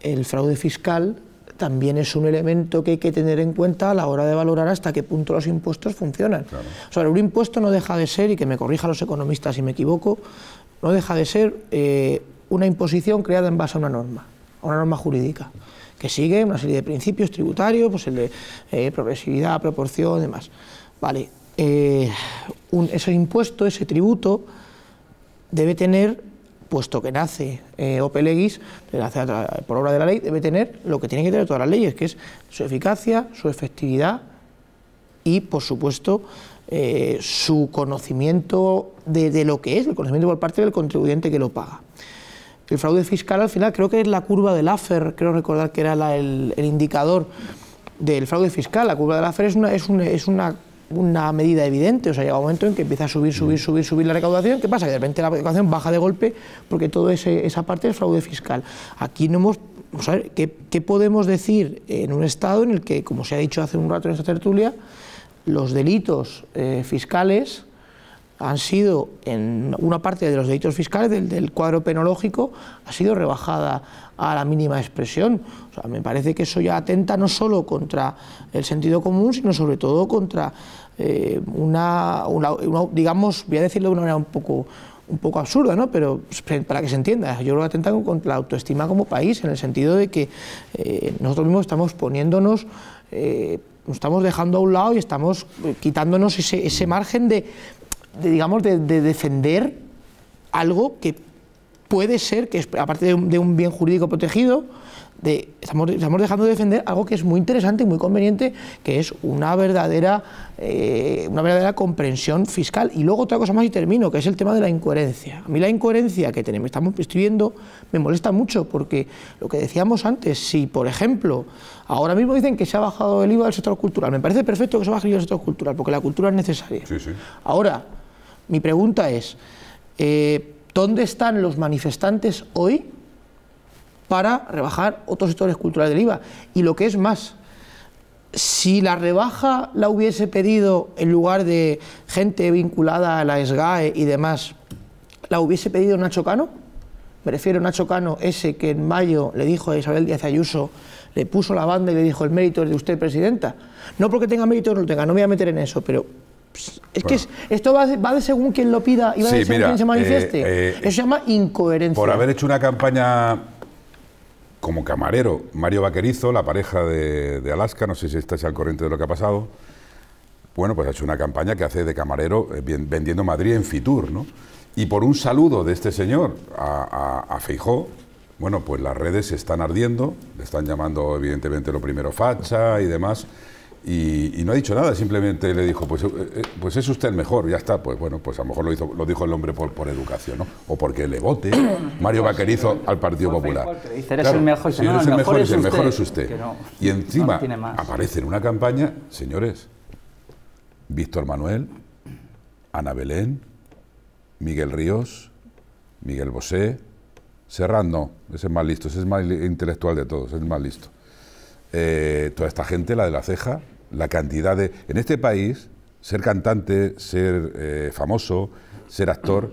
El fraude fiscal también es un elemento que hay que tener en cuenta a la hora de valorar hasta qué punto los impuestos funcionan. O sea, un impuesto no deja de ser, y que me corrijan los economistas si me equivoco, no deja de ser eh, una imposición creada en base a una norma, a una norma jurídica que sigue una serie de principios tributarios, pues el de eh, progresividad, proporción, y demás. Vale, eh, ese impuesto, ese tributo, debe tener, puesto que nace eh, por obra de la ley, debe tener lo que tiene que tener todas las leyes, que es su eficacia, su efectividad y, por supuesto, eh, su conocimiento de, lo que es, el conocimiento por parte del contribuyente que lo paga. El fraude fiscal al final creo que es la curva del AFER, creo recordar que era el, indicador del fraude fiscal. La curva del AFER es una, es es una medida evidente, o sea, llega un momento en que empieza a subir, subir, mm. subir, subir la recaudación, ¿qué pasa? Que de repente la recaudación baja de golpe porque toda esa parte es fraude fiscal. Aquí no hemos, ¿qué, podemos decir en un Estado en el que, como se ha dicho hace un rato en esta tertulia, los delitos eh, fiscales han sido, en una parte de los delitos fiscales del, cuadro penológico, ha sido rebajada a la mínima expresión. O sea, me parece que eso ya atenta no solo contra el sentido común, sino sobre todo contra eh, una, digamos, voy a decirlo de una manera un poco un poco absurda, ¿no? pero pues, para que se entienda, yo lo atento contra la autoestima como país, en el sentido de que eh, nosotros mismos estamos poniéndonos, nos eh, estamos dejando a un lado y estamos quitándonos ese, ese margen de, de, digamos, de, defender algo que puede ser, que es, aparte de un, bien jurídico protegido, de, estamos, estamos, dejando de defender algo que es muy interesante y muy conveniente, que es una verdadera, eh, una verdadera comprensión fiscal. Y luego otra cosa más y termino, que es el tema de la incoherencia. A mí la incoherencia que tenemos, estamos, estoy me molesta mucho, porque lo que decíamos antes, si por ejemplo, ahora mismo dicen que se ha bajado el IVA del sector cultural, me parece perfecto que se baje el IVA del sector cultural, porque la cultura es necesaria. Sí, sí. Ahora, mi pregunta es, eh, ¿dónde están los manifestantes hoy para rebajar otros sectores culturales del IVA? Y lo que es más, si la rebaja la hubiese pedido en lugar de gente vinculada a la SGAE y demás, ¿la hubiese pedido Nacho Cano? Me refiero a Nacho Cano, ese que en mayo le dijo a Isabel Díaz Ayuso, le puso la banda y le dijo el mérito es de usted, presidenta. No porque tenga mérito o no lo tenga, no me voy a meter en eso, pero es que esto va de, va según quien lo pida y va de según quien se manifieste. Eh, eh, Eso se llama incoherencia. Por haber hecho una campaña como camarero, Mario Vaquerizo, la pareja de, Alaska, no sé si estáis al corriente de lo que ha pasado, bueno, pues ha hecho una campaña que hace de camarero eh, vendiendo Madrid en Fitur, ¿no? Y por un saludo de este señor a, a, a Feijó, bueno, pues las redes se están ardiendo, le están llamando evidentemente lo primero facha y demás. Y, no ha dicho nada, simplemente le dijo, pues, eh, eh, pues es usted el mejor, ya está. Pues bueno, pues a lo mejor lo, hizo, lo dijo el hombre por, educación, ¿no? O porque le vote (coughs) Mario Vaquerizo al Partido Popular. eres el mejor, es, usted. y encima aparece en una campaña, señores, Víctor Manuel, Ana Belén, Miguel Ríos, Miguel Bosé, Serrano, ese es más listo, ese es más intelectual de todos, es el más listo. Eh, toda esta gente, la de la ceja, la cantidad de... En este país, ser cantante, ser eh, famoso, ser actor,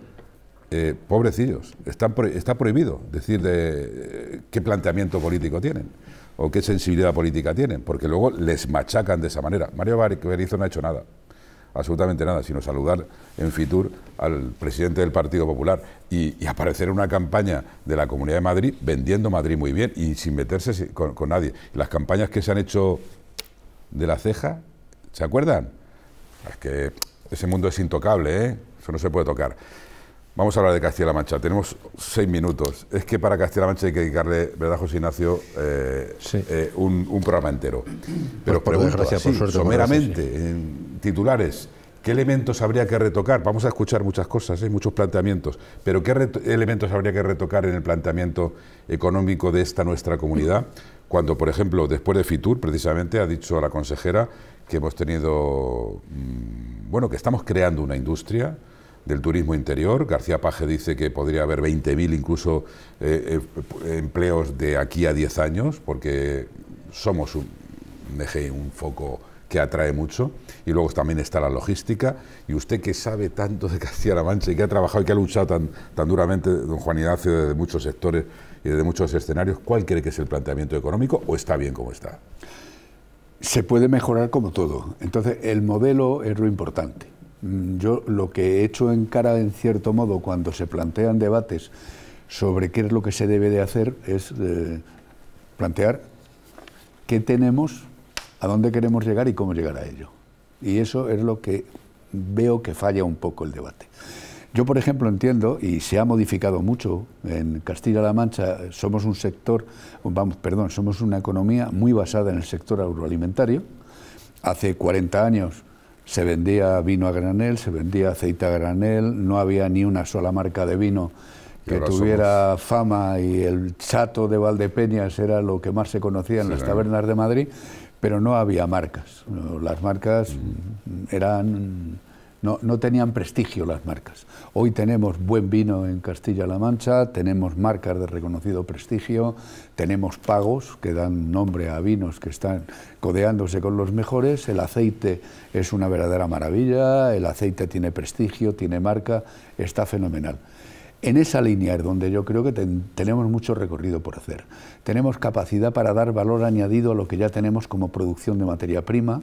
eh, pobrecillos, están está prohibido decir de, eh, qué planteamiento político tienen o qué sensibilidad política tienen, porque luego les machacan de esa manera. Mario Barrizo no ha hecho nada absolutamente nada, sino saludar en Fitur al presidente del Partido Popular y, aparecer en una campaña de la Comunidad de Madrid vendiendo Madrid muy bien y sin meterse con, nadie. Las campañas que se han hecho de la ceja, ¿se acuerdan? Es que ese mundo es intocable, ¿eh? Eso no se puede tocar. Vamos a hablar de Castilla-La Mancha. Tenemos seis minutos. Es que para Castilla-La Mancha hay que dedicarle, ¿verdad, José Ignacio? Eh, sí. Eh, un, programa entero. Pues pero pues pregunto, así, someramente, en titulares, ¿qué elementos habría que retocar? Vamos a escuchar muchas cosas, hay ¿eh? muchos planteamientos, pero ¿qué elementos habría que retocar en el planteamiento económico de esta nuestra comunidad? Cuando, por ejemplo, después de FITUR, precisamente, ha dicho a la consejera que hemos tenido, mm, bueno, que estamos creando una industria del turismo interior. García Paje dice que podría haber 20.000 incluso eh, eh, empleos de aquí a 10 años, porque somos un, un eje, un foco que atrae mucho, y luego también está la logística, y usted que sabe tanto de Castilla-La Mancha y que ha trabajado y que ha luchado tan, tan duramente, don Juan Ignacio, desde muchos sectores y desde muchos escenarios, ¿cuál cree que es el planteamiento económico o está bien como está? Se puede mejorar como todo, entonces el modelo es lo importante. Mm, yo lo que he hecho en cara, en cierto modo, cuando se plantean debates sobre qué es lo que se debe de hacer, es eh, plantear qué tenemos, a dónde queremos llegar y cómo llegar a ello. Y eso es lo que veo que falla un poco el debate. Yo, por ejemplo, entiendo, y se ha modificado mucho, en Castilla-La Mancha somos un sector, vamos, perdón, somos una economía muy basada en el sector agroalimentario. Hace 40 años se vendía vino a granel, se vendía aceite a granel, no había ni una sola marca de vino que tuviera fama y el chato de Valdepeñas era lo que más se conocía en las tabernas de Madrid, pero no había marcas. Las marcas mm. eran no, tenían prestigio las marcas. Hoy tenemos buen vino en Castilla-La Mancha, tenemos marcas de reconocido prestigio, tenemos pagos que dan nombre a vinos que están codeándose con los mejores, el aceite es una verdadera maravilla, el aceite tiene prestigio, tiene marca, está fenomenal. En esa línea es donde yo creo que tenemos mucho recorrido por hacer. Tenemos capacidad para dar valor añadido a lo que ya tenemos como producción de materia prima,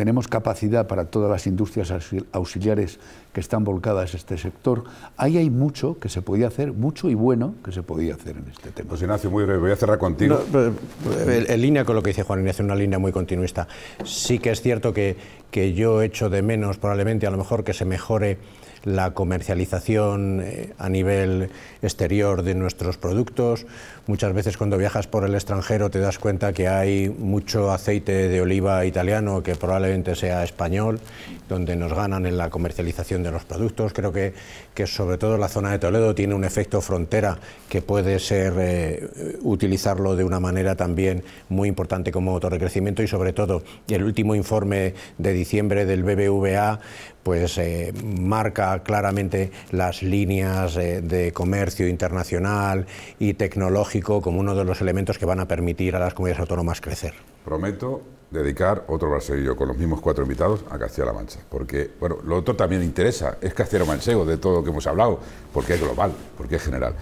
tenemos capacidad para todas las industrias auxiliares que están volcadas a este sector. Ahí hay mucho que se podía hacer, mucho y bueno que se podía hacer en este tema. Pues Ignacio, muy breve, voy a cerrar contigo. Eh, en línea con lo que dice Juan Ignacio, una línea muy continuista. Sí que es cierto que, que yo echo de menos probablemente a lo mejor que se mejore la comercialización eh, a nivel exterior de nuestros productos. Muchas veces cuando viajas por el extranjero te das cuenta que hay mucho aceite de oliva italiano que probablemente sea español, donde nos ganan en la comercialización de los productos. Creo que, que sobre todo la zona de Toledo tiene un efecto frontera que puede ser eh, utilizarlo de una manera también muy importante como motor de y sobre todo el último informe de diciembre del BBVA pues eh, marca claramente las líneas eh, de comercio internacional y tecnológico como uno de los elementos que van a permitir a las comunidades autónomas crecer. Prometo dedicar otro brasileño con los mismos cuatro invitados a Castilla-La Mancha, porque, bueno, lo otro también interesa, es castilla-manchego de todo lo que hemos hablado, porque es global, porque es general.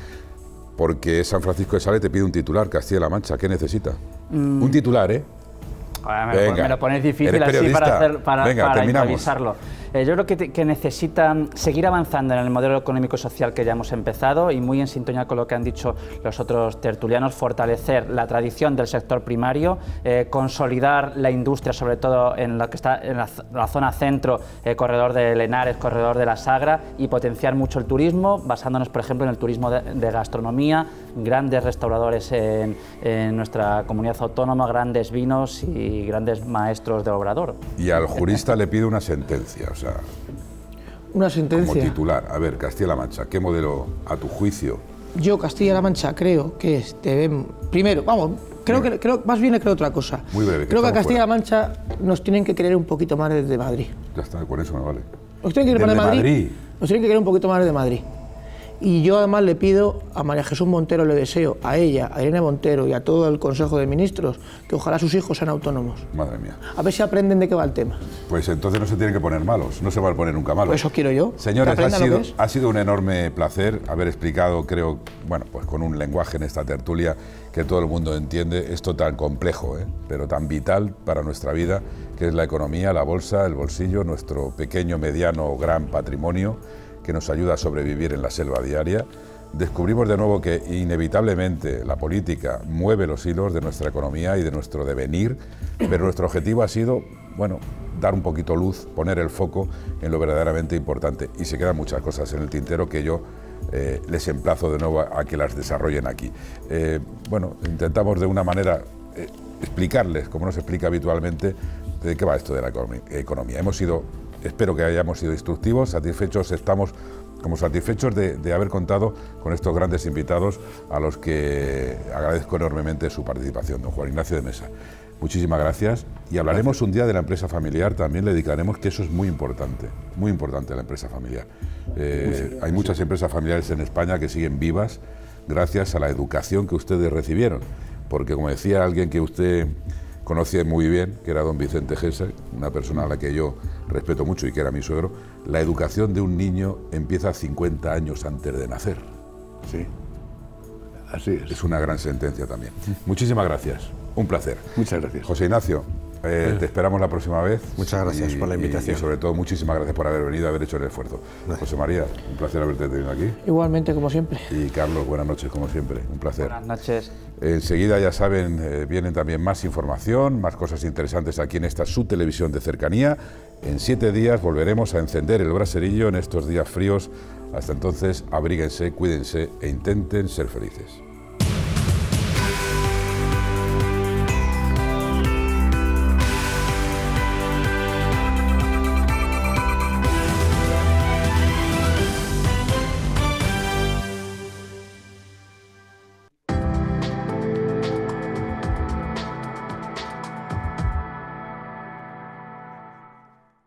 Porque San Francisco de sale te pide un titular, Castilla-La Mancha, ¿qué necesita? Mm. Un titular, ¿eh? me, lo pones difícil así para, hacer, para, eh, yo creo que, necesitan seguir avanzando en el modelo económico-social que ya hemos empezado y muy en sintonía con lo que han dicho los otros tertulianos, fortalecer la tradición del sector primario, eh, consolidar la industria, sobre todo en lo que está en la, zona centro, eh, corredor de Lenares, corredor de la Sagra, y potenciar mucho el turismo, basándonos, por ejemplo, en el turismo de, gastronomía, grandes restauradores en, en nuestra comunidad autónoma, grandes vinos y grandes maestros del obrador. Y al jurista le pide una sentencia, o sea. Una sentencia. Como titular. A ver, Castilla-La Mancha, ¿qué modelo a tu juicio? Yo, Castilla-La Mancha, creo que este. Primero, vamos, creo que creo, más bien que creo otra cosa. Muy breve. creo que a Castilla-La Mancha nos tienen que querer un poquito más desde Madrid. Ya está, con eso me vale. Nos tienen que querer más de Madrid. Madrid. Nos tienen que querer un poquito más de Madrid. Y yo además le pido a María Jesús Montero, le deseo a ella, a Irene Montero y a todo el Consejo de Ministros que ojalá sus hijos sean autónomos. Madre mía. A ver si aprenden de qué va el tema. Pues entonces no se tienen que poner malos, no se van a poner nunca malos. Pues eso quiero yo. Señores, ha sido, un enorme placer haber explicado, creo, bueno, pues con un lenguaje en esta tertulia que todo el mundo entiende, esto tan complejo, ¿eh? pero tan vital para nuestra vida, que es la economía, la bolsa, el bolsillo, nuestro pequeño, mediano o gran patrimonio que nos ayuda a sobrevivir en la selva diaria, descubrimos de nuevo que inevitablemente la política mueve los hilos de nuestra economía y de nuestro devenir, pero nuestro objetivo ha sido, bueno, dar un poquito luz, poner el foco en lo verdaderamente importante. Y se quedan muchas cosas en el tintero que yo eh, les emplazo de nuevo a, que las desarrollen aquí. Eh, bueno, intentamos de una manera eh, explicarles, como nos explica habitualmente, de qué va esto de la economía. Hemos sido espero que hayamos sido instructivos, satisfechos estamos como satisfechos de, haber contado con estos grandes invitados a los que agradezco enormemente su participación, don Juan Ignacio de Mesa. Muchísimas gracias y hablaremos un día de la empresa familiar, también le dedicaremos que eso es muy importante, muy importante la empresa familiar. Eh, hay muchas empresas familiares en España que siguen vivas gracias a la educación que ustedes recibieron, porque como decía alguien que usted conoce muy bien, que era don Vicente Gesa, una persona a la que yo respeto mucho y que era mi suegro, la educación de un niño empieza 50 años antes de nacer. Sí, así es. Es una gran sentencia también. Muchísimas gracias, un placer. Muchas gracias. José Ignacio, eh, eh. te esperamos la próxima vez. Muchas gracias por la invitación. Y, sobre todo, muchísimas gracias por haber venido, y haber hecho el esfuerzo. José María, un placer haberte tenido aquí. Igualmente, como siempre. Y Carlos, buenas noches, como siempre. Un placer. Buenas noches. Enseguida, ya saben, eh, vienen también más información, más cosas interesantes aquí en esta su televisión de cercanía. En siete días volveremos a encender el braserillo en estos días fríos. Hasta entonces, abríguense, cuídense e intenten ser felices.